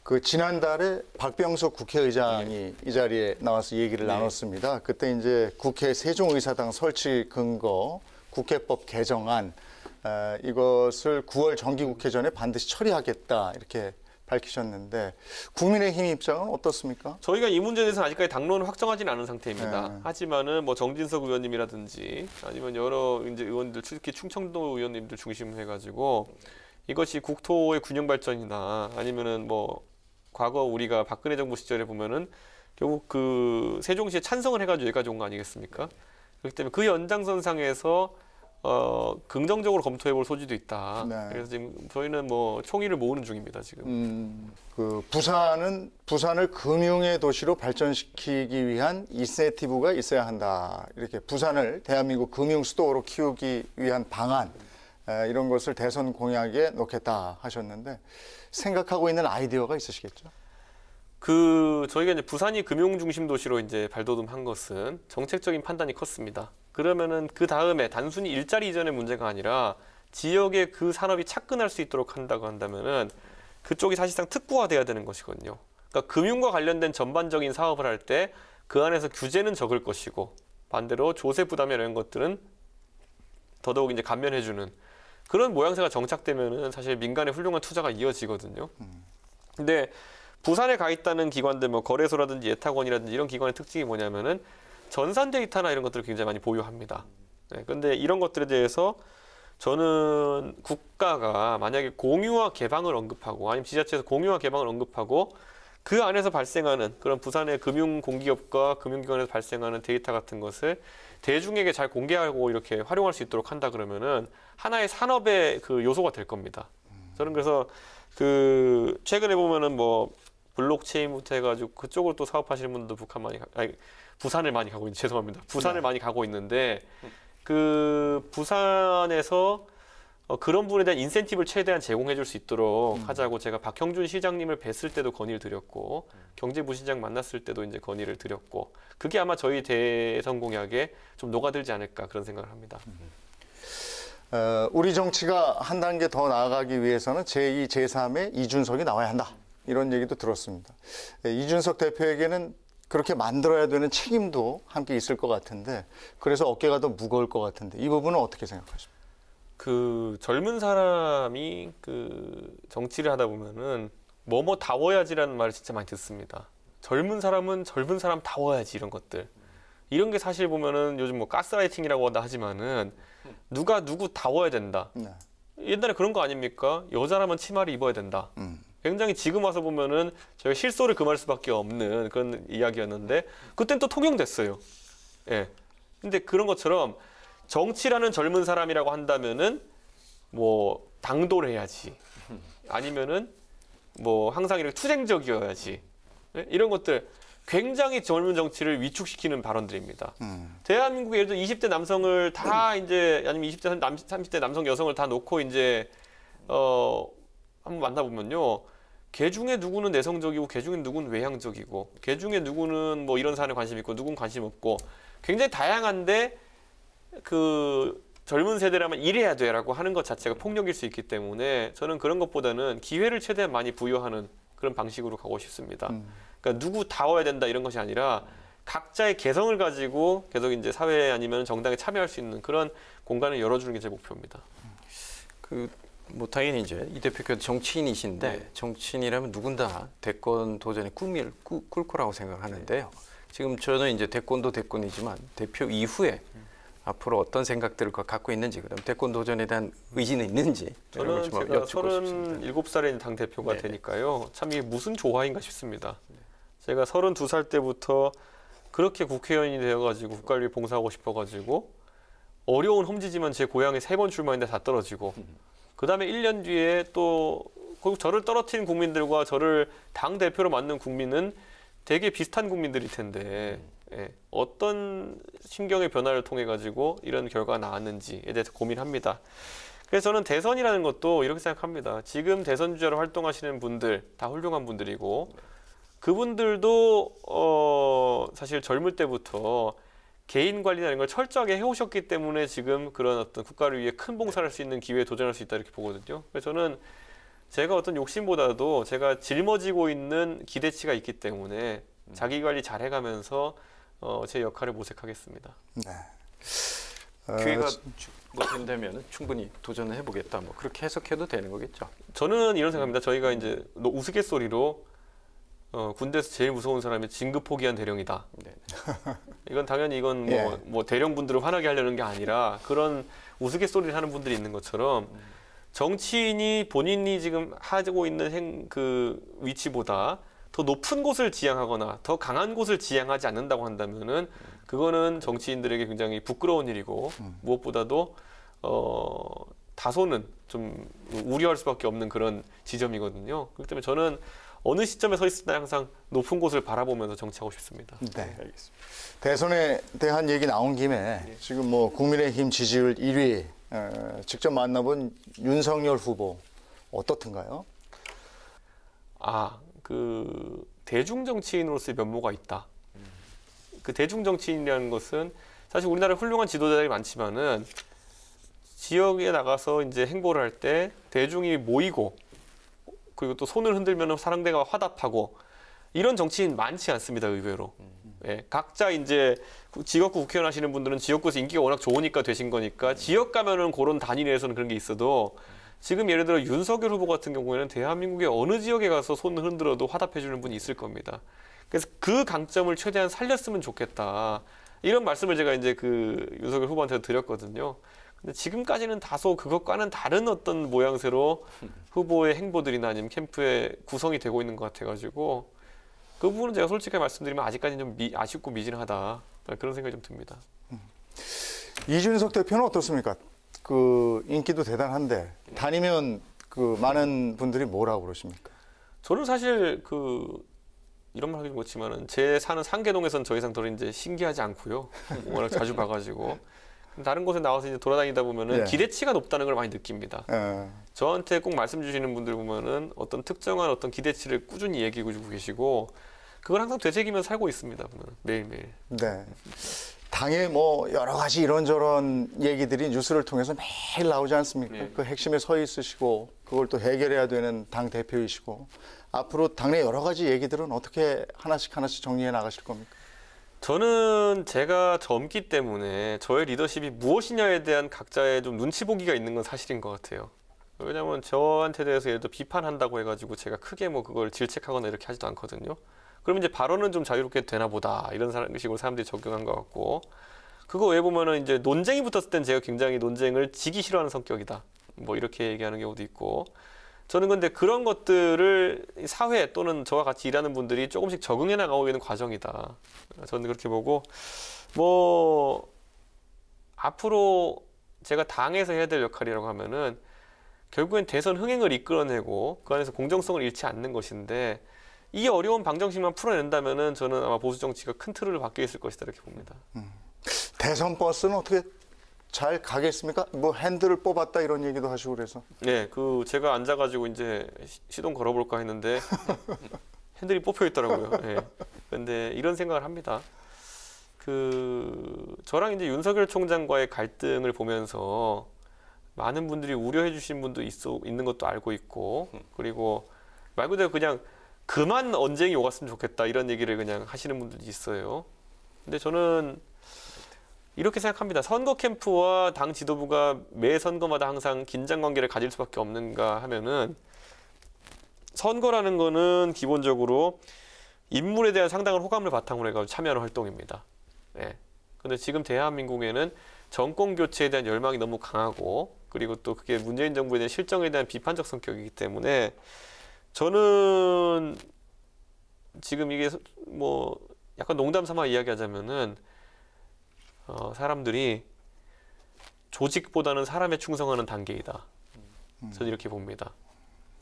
그 지난달에 박병석 국회의장이 예. 이 자리에 나와서 얘기를 네. 나눴습니다. 그때 이제 국회 세종의사당 설치 근거 국회법 개정안 아, 이것을 9월 정기국회 전에 반드시 처리하겠다 이렇게 밝히셨는데 국민의힘 입장은 어떻습니까? 저희가 이 문제에 대해서 아직까지 당론을 확정하지는 않은 상태입니다. 네. 하지만은 뭐 정진석 의원님이라든지 아니면 여러 이제 의원들 특히 충청도 의원님들 중심으로 해가지고 이것이 국토의 균형 발전이나 아니면은 뭐 과거 우리가 박근혜 정부 시절에 보면은 결국 그 세종시에 찬성을 해가지고 여기까지 온거 아니겠습니까? 그렇기 때문에 그 연장선상에서 어, 긍정적으로 검토해볼 소지도 있다. 네. 그래서 지금 저희는 뭐 총의를 모으는 중입니다. 지금. 음, 그 부산은 부산을 금융의 도시로 발전시키기 위한 이세티브가 있어야 한다. 이렇게 부산을 대한민국 금융 수도로 키우기 위한 방안 에, 이런 것을 대선 공약에 놓겠다 하셨는데 생각하고 있는 아이디어가 있으시겠죠? 그 저희가 이제 부산이 금융 중심 도시로 이제 발돋움한 것은 정책적인 판단이 컸습니다. 그러면은 그 다음에 단순히 일자리 이전의 문제가 아니라 지역에그 산업이 착근할 수 있도록 한다고 한다면은 그쪽이 사실상 특구화돼야 되는 것이거든요. 그러니까 금융과 관련된 전반적인 사업을 할 때 그 안에서 규제는 적을 것이고 반대로 조세 부담이나 이런 것들은 더더욱 이제 감면해주는 그런 모양새가 정착되면은 사실 민간의 훌륭한 투자가 이어지거든요. 근데 부산에 가 있다는 기관들 뭐 거래소라든지 예탁원이라든지 이런 기관의 특징이 뭐냐면은 전산 데이터나 이런 것들을 굉장히 많이 보유합니다. 네, 근데 이런 것들에 대해서 저는 국가가 만약에 공유와 개방을 언급하고 아니면 지자체에서 공유와 개방을 언급하고 그 안에서 발생하는 그런 부산의 금융 공기업과 금융기관에서 발생하는 데이터 같은 것을 대중에게 잘 공개하고 이렇게 활용할 수 있도록 한다 그러면은 하나의 산업의 그 요소가 될 겁니다. 저는 그래서 그 최근에 보면은 뭐 블록체인부터 해가지고 그쪽으로또 사업하시는 분들도 북한 많이 가, 아니 부산을 많이 가고 있는 죄송합니다 부산을 네. 많이 가고 있는데 음. 그 부산에서 어, 그런 분에 대한 인센티브를 최대한 제공해 줄 수 있도록 음. 하자고 제가 박형준 시장님을 뵀을 때도 건의를 드렸고 음. 경제부시장 만났을 때도 이제 건의를 드렸고 그게 아마 저희 대선 공약에 좀 녹아들지 않을까 그런 생각을 합니다. 음. 어, 우리 정치가 한 단계 더 나아가기 위해서는 제2, 제3의 이준석이 나와야 한다. 이런 얘기도 들었습니다. 예, 이준석 대표에게는 그렇게 만들어야 되는 책임도 함께 있을 것 같은데 그래서 어깨가 더 무거울 것 같은데 이 부분은 어떻게 생각하십니까? 그 젊은 사람이 그 정치를 하다 보면은 뭐뭐 다워야지라는 말을 진짜 많이 듣습니다. 젊은 사람은 젊은 사람 다워야지 이런 것들. 이런 게 사실 보면은 요즘 뭐 가스라이팅이라고 한다 하지만은 누가 누구 다워야 된다. 네. 옛날에 그런 거 아닙니까? 여자라면 치마를 입어야 된다. 음. 굉장히 지금 와서 보면은 제가 실소를 금할 수밖에 없는 그런 이야기였는데 그땐 또 통용됐어요. 예. 근데 그런 것처럼 정치라는 젊은 사람이라고 한다면은 뭐 당도를 해야지 아니면은 뭐 항상 이렇게 투쟁적이어야지 예? 이런 것들 굉장히 젊은 정치를 위축시키는 발언들입니다. 음. 대한민국에 예를 들어 20대 남성을 다 이제 아니면 20대 30대 남성 여성을 다 놓고 이제 어 한번 만나보면요. 개 중에 누구는 내성적이고 개 중에 누구는 외향적이고 개 중에 누구는 뭐 이런 사안에 관심 있고 누군 관심 없고 굉장히 다양한데 그 젊은 세대라면 이래야 돼라고 하는 것 자체가 폭력일 수 있기 때문에 저는 그런 것보다는 기회를 최대한 많이 부여하는 그런 방식으로 가고 싶습니다. 음. 그러니까 누구 다워야 된다 이런 것이 아니라 각자의 개성을 가지고 계속 이제 사회 아니면 정당에 참여할 수 있는 그런 공간을 열어주는 게 제 목표입니다. 그뭐 당연히 이제 이 대표께서 정치인이신데 네. 정치인이라면 누군다 대권 도전의 꿈을 꾸, 꿀 거라고 생각하는데요. 네. 지금 저는 이제 대권도 대권이지만 대표 이후에 음. 앞으로 어떤 생각들을 갖고 있는지 그다음 대권 도전에 대한 의지는 있는지 저는 제가 37살에 당 대표가 네. 되니까요. 참 이게 무슨 조화인가 싶습니다. 네. 제가 32살 때부터 그렇게 국회의원이 되어가지고 국가를 봉사하고 싶어가지고 어려운 험지지만 제 고향에 세 번 출마했는데 다 떨어지고 음. 그 다음에 1년 뒤에 또 저를 떨어뜨린 국민들과 저를 당 대표로 만든 국민은 되게 비슷한 국민들일 텐데 예, 어떤 신경의 변화를 통해 가지고 이런 결과가 나왔는지에 대해서 고민합니다. 그래서 저는 대선이라는 것도 이렇게 생각합니다. 지금 대선 주자로 활동하시는 분들 다 훌륭한 분들이고 그분들도 어 사실 젊을 때부터 개인 관리라는 걸 철저하게 해오셨기 때문에 지금 그런 어떤 국가를 위해 큰 봉사를 할 수 있는 기회에 도전할 수 있다 이렇게 보거든요. 그래서 저는 제가 어떤 욕심보다도 제가 짊어지고 있는 기대치가 있기 때문에 음. 자기 관리 잘 해가면서 어, 제 역할을 모색하겠습니다. 네. 어, 기회가 어, 뭐 된다면 충분히 도전을 해보겠다 뭐 그렇게 해석해도 되는 거겠죠. 저는 이런 생각입니다. 저희가 이제 우스갯소리로 어, 군대에서 제일 무서운 사람이 진급 포기한 대령이다. 네. 이건 당연히 이건 뭐, 예. 뭐 대령 분들을 화나게 하려는 게 아니라 그런 우스갯소리를 하는 분들이 있는 것처럼 음. 정치인이 본인이 지금 하고 있는 행, 그 위치보다 더 높은 곳을 지향하거나 더 강한 곳을 지향하지 않는다고 한다면은 그거는 정치인들에게 굉장히 부끄러운 일이고 음. 무엇보다도 어, 다소는 좀 우려할 수밖에 없는 그런 지점이거든요. 그렇기 때문에 저는 어느 시점에 서 있으나 항상 높은 곳을 바라보면서 정치하고 싶습니다. 네, 네 알겠습니다. 대선에 대한 얘기 나온 김에 네. 지금 뭐 국민의힘 지지율 1위 에, 어, 직접 만나본 윤석열 후보 어떻든가요? 아, 그 대중 정치인으로서의 면모가 있다. 그 대중 정치인이라는 것은 사실 우리나라에 훌륭한 지도자들이 많지만은 지역에 나가서 이제 행보를 할 때 대중이 모이고 그리고 또 손을 흔들면 사랑대가 화답하고 이런 정치인 많지 않습니다 의외로 예, 각자 이제 지역구 국회의원 하시는 분들은 지역구에서 인기가 워낙 좋으니까 되신 거니까 지역 가면은 그런 단위 내에서는 그런 게 있어도 지금 예를 들어 윤석열 후보 같은 경우에는 대한민국의 어느 지역에 가서 손을 흔들어도 화답해 주는 분이 있을 겁니다 그래서 그 강점을 최대한 살렸으면 좋겠다 이런 말씀을 제가 이제 그 윤석열 후보한테 드렸거든요 근데 지금까지는 다소 그것과는 다른 어떤 모양새로 후보의 행보들이나 아니면 캠프에 구성이 되고 있는 것 같아가지고 그 부분은 제가 솔직히 말씀드리면 아직까지는 좀 미, 아쉽고 미진하다 그런 생각이 좀 듭니다. 음. 이준석 대표는 어떻습니까? 그 인기도 대단한데 다니면 그 많은 분들이 뭐라고 그러십니까? 저는 사실 그 이런 말 하기 좀 그렇지만은 제 사는 상계동에선 저 이상 더 이제 신기하지 않고요. 워낙 자주 봐가지고 다른 곳에 나와서 이제 돌아다니다 보면은 예. 기대치가 높다는 걸 많이 느낍니다. 예. 저한테 꼭 말씀 주시는 분들 보면은 어떤 특정한 어떤 기대치를 꾸준히 얘기해 주고 계시고 그걸 항상 되새기며 살고 있습니다. 매일매일. 네. 당에 뭐 여러 가지 이런저런 얘기들이 뉴스를 통해서 매일 나오지 않습니까? 예. 그 핵심에 서 있으시고 그걸 또 해결해야 되는 당 대표이시고 앞으로 당내 여러 가지 얘기들은 어떻게 하나씩 하나씩 정리해 나가실 겁니까? 저는 제가 젊기 때문에 저의 리더십이 무엇이냐에 대한 각자의 좀 눈치 보기가 있는 건 사실인 것 같아요. 왜냐면 저한테 대해서 얘도 비판한다고 해가지고 제가 크게 뭐 그걸 질책하거나 이렇게 하지도 않거든요. 그러면 이제 발언은 좀 자유롭게 되나 보다 이런 식으로 사람들이 적용한 것 같고 그거 외에 보면은 이제 논쟁이 붙었을 땐 제가 굉장히 논쟁을 지기 싫어하는 성격이다. 뭐 이렇게 얘기하는 경우도 있고 저는 근데 그런 것들을 사회 또는 저와 같이 일하는 분들이 조금씩 적응해 나가고 있는 과정이다. 저는 그렇게 보고 뭐 앞으로 제가 당에서 해야 될 역할이라고 하면은 결국엔 대선 흥행을 이끌어내고 그 안에서 공정성을 잃지 않는 것인데 이 어려운 방정식만 풀어낸다면은 저는 아마 보수 정치가 큰 틀을 받게 있을 것이다 이렇게 봅니다. 음. 대선 버스는 어떻게 잘 가겠습니까? 뭐 핸들을 뽑았다 이런 얘기도 하시고 그래서. 네, 그 제가 앉아가지고 이제 시동 걸어볼까 했는데 핸들이 뽑혀 있더라고요. 네. 근데 이런 생각을 합니다. 그 저랑 이제 윤석열 총장과의 갈등을 보면서 많은 분들이 우려해 주신 분도 있어, 있는 것도 알고 있고 그리고 말 그대로 그냥 그만 언쟁이 오갔으면 좋겠다 이런 얘기를 그냥 하시는 분들이 있어요. 근데 저는 이렇게 생각합니다. 선거 캠프와 당 지도부가 매 선거마다 항상 긴장 관계를 가질 수밖에 없는가 하면은 선거라는 거는 기본적으로 인물에 대한 상당한 호감을 바탕으로 해가지고 참여하는 활동입니다. 예. 근데 지금 대한민국에는 정권 교체에 대한 열망이 너무 강하고 그리고 또 그게 문재인 정부에 대한 실정에 대한 비판적 성격이기 때문에 저는 지금 이게 뭐 약간 농담 삼아 이야기하자면은 어, 사람들이 조직보다는 사람에 충성하는 단계이다. 음. 저는 이렇게 봅니다.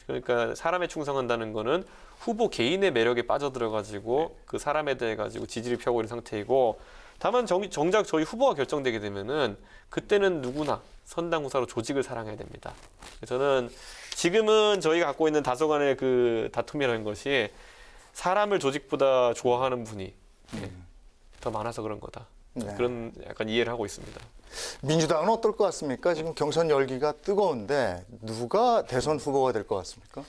그러니까 사람에 충성한다는 거는 후보 개인의 매력에 빠져들어 가지고 네. 그 사람에 대해 가지고 지지를 펴고 있는 상태이고 다만 정, 정작 저희 후보가 결정되게 되면은 그때는 누구나 선당후사로 조직을 사랑해야 됩니다. 저는 지금은 저희 갖고 있는 다소간의 그 다툼이라는 것이 사람을 조직보다 좋아하는 분이 음. 네, 더 많아서 그런 거다. 네. 그런 약간 이해를 하고 있습니다. 민주당은 어떨 것 같습니까? 지금 경선 열기가 뜨거운데 누가 대선 후보가 될 것 같습니까?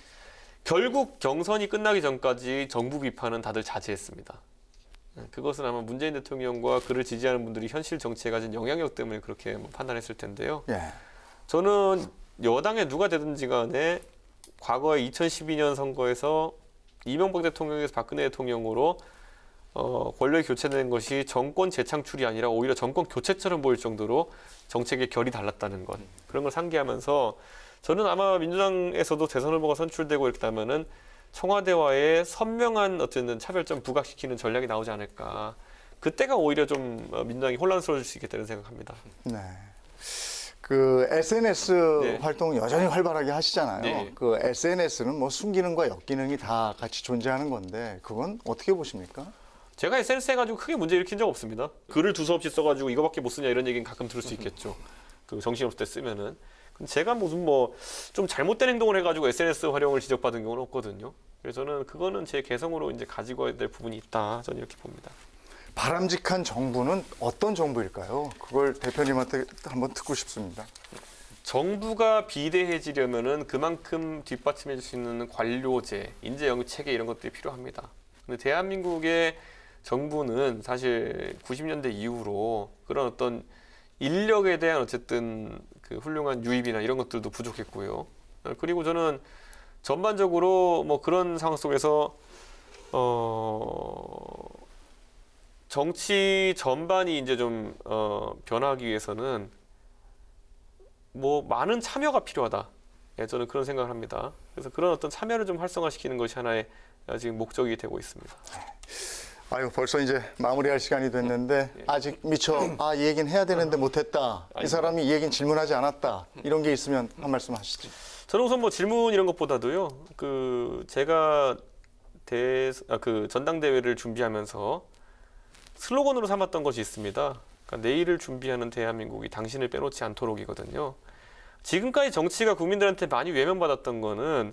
결국 경선이 끝나기 전까지 정부 비판은 다들 자제했습니다. 네, 그것은 아마 문재인 대통령과 그를 지지하는 분들이 현실 정치에 가진 영향력 때문에 그렇게 뭐 판단했을 텐데요. 예. 저는 여당에 누가 되든지 간에 과거에 2012년 선거에서 이명박 대통령에서 박근혜 대통령으로 어, 권력이 교체된 것이 정권 재창출이 아니라 오히려 정권 교체처럼 보일 정도로 정책의 결이 달랐다는 것 그런 걸 상기하면서 저는 아마 민주당에서도 대선 후보가 선출되고 이렇게 되면은 청와대와의 선명한 어쨌든 차별점 부각시키는 전략이 나오지 않을까 그때가 오히려 좀 어, 민주당이 혼란스러워질 수 있겠다는 생각합니다. 네. 그 SNS 네. 활동 여전히 활발하게 하시잖아요. 네. 그 SNS는 뭐 숨기능과 역기능이 다 같이 존재하는 건데 그건 어떻게 보십니까? 제가 SNS 해가지고 크게 문제 일으킨 적 없습니다. 글을 두서없이 써가지고 이거밖에 못 쓰냐 이런 얘기는 가끔 들을 수 있겠죠. 그 정신없을 때 쓰면은. 근데 제가 무슨 뭐 좀 잘못된 행동을 해가지고 SNS 활용을 지적받은 경우는 없거든요. 그래서 저는 그거는 제 개성으로 이제 가지고 와야 될 부분이 있다. 저는 이렇게 봅니다. 바람직한 정부는 어떤 정부일까요? 그걸 대표님한테 한번 듣고 싶습니다. 정부가 비대해지려면은 그만큼 뒷받침해 줄수 있는 관료제, 인재 영입 체계 이런 것들이 필요합니다. 근데 대한민국의 정부는 사실 90년대 이후로 그런 어떤 인력에 대한 어쨌든 그 훌륭한 유입이나 이런 것들도 부족했고요. 그리고 저는 전반적으로 뭐 그런 상황 속에서 어 정치 전반이 이제 좀어 변하기 위해서는 뭐 많은 참여가 필요하다. 예, 저는 그런 생각을 합니다. 그래서 그런 어떤 참여를 좀 활성화시키는 것이 하나의 지금 목적이 되고 있습니다. 아유 벌써 이제 마무리할 시간이 됐는데 예. 아직 미처 아 얘긴 해야 되는데 못했다 이 사람이 얘긴 질문하지 않았다 이런 게 있으면 한 말씀 하시죠. 저는 우선 뭐 질문 이런 것보다도요 그 제가 대그 아 그 전당대회를 준비하면서 슬로건으로 삼았던 것이 있습니다. 그러니까 내일을 준비하는 대한민국이 당신을 빼놓지 않도록이거든요. 지금까지 정치가 국민들한테 많이 외면받았던 거는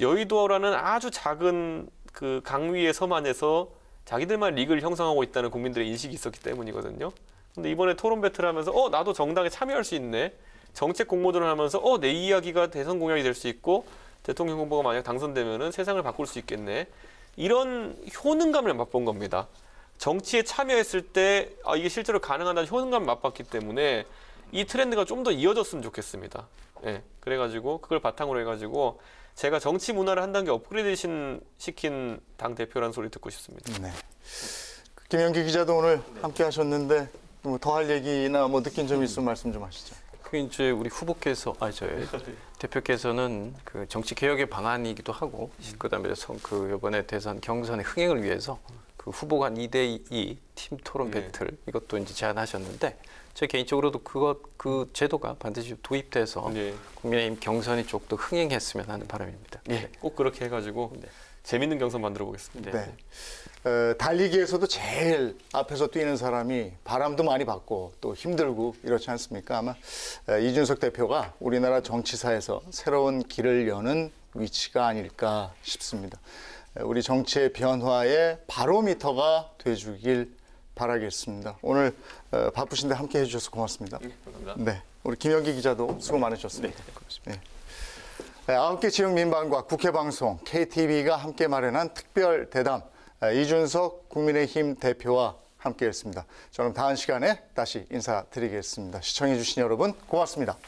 여의도라는 아주 작은 그 강위의 섬 안에서 자기들만 리그를 형성하고 있다는 국민들의 인식이 있었기 때문이거든요. 근데 이번에 토론 배틀 하면서 어 나도 정당에 참여할 수 있네. 정책 공모전을 하면서 어 내 이야기가 대선 공약이 될 수 있고 대통령 후보가 만약 당선되면은 세상을 바꿀 수 있겠네. 이런 효능감을 맛본 겁니다. 정치에 참여했을 때 아, 이게 실제로 가능하다는 효능감을 맛봤기 때문에 이 트렌드가 좀 더 이어졌으면 좋겠습니다. 예. 그래가지고 그걸 바탕으로 해가지고 제가 정치 문화를 한 단계 업그레이드 시킨 당 대표라는 소리 듣고 싶습니다. 네. 김영기 기자도 오늘 네. 함께 하셨는데 뭐더할 얘기나 뭐 느낀 점이 있으면 말씀 좀 하시죠. 그 이제 우리 후보께서 아 저 대표께서는 그 정치 개혁의 방안이기도 하고 그다음에 그 이번에 대선 경선의 흥행을 위해서 그 후보 간 2대2 팀 토론 네. 배틀 이것도 이제 제안하셨는데 제 개인적으로도 그것 그 제도가 반드시 도입돼서 네. 국민의힘 경선이 쪽도 흥행했으면 하는 바람입니다. 예, 네. 꼭 그렇게 해가지고 네. 재밌는 경선 만들어 보겠습니다. 네. 어, 달리기에서도 제일 앞에서 뛰는 사람이 바람도 많이 받고 또 힘들고 이렇지 않습니까? 아마 어, 이준석 대표가 우리나라 정치사에서 새로운 길을 여는 위치가 아닐까 싶습니다. 어, 우리 정치의 변화의 바로미터가 돼주길 바라겠습니다. 오늘 어, 바쁘신데 함께 해주셔서 고맙습니다. 네, 감사합니다. 네, 우리 김영기 기자도 수고 많으셨습니다. 네, 네. 네. 네 아홉 개 지역 민방과 국회 방송 KTV가 함께 마련한 특별 대담 이준석 국민의힘 대표와 함께했습니다. 저는 다음 시간에 다시 인사드리겠습니다. 시청해주신 여러분 고맙습니다.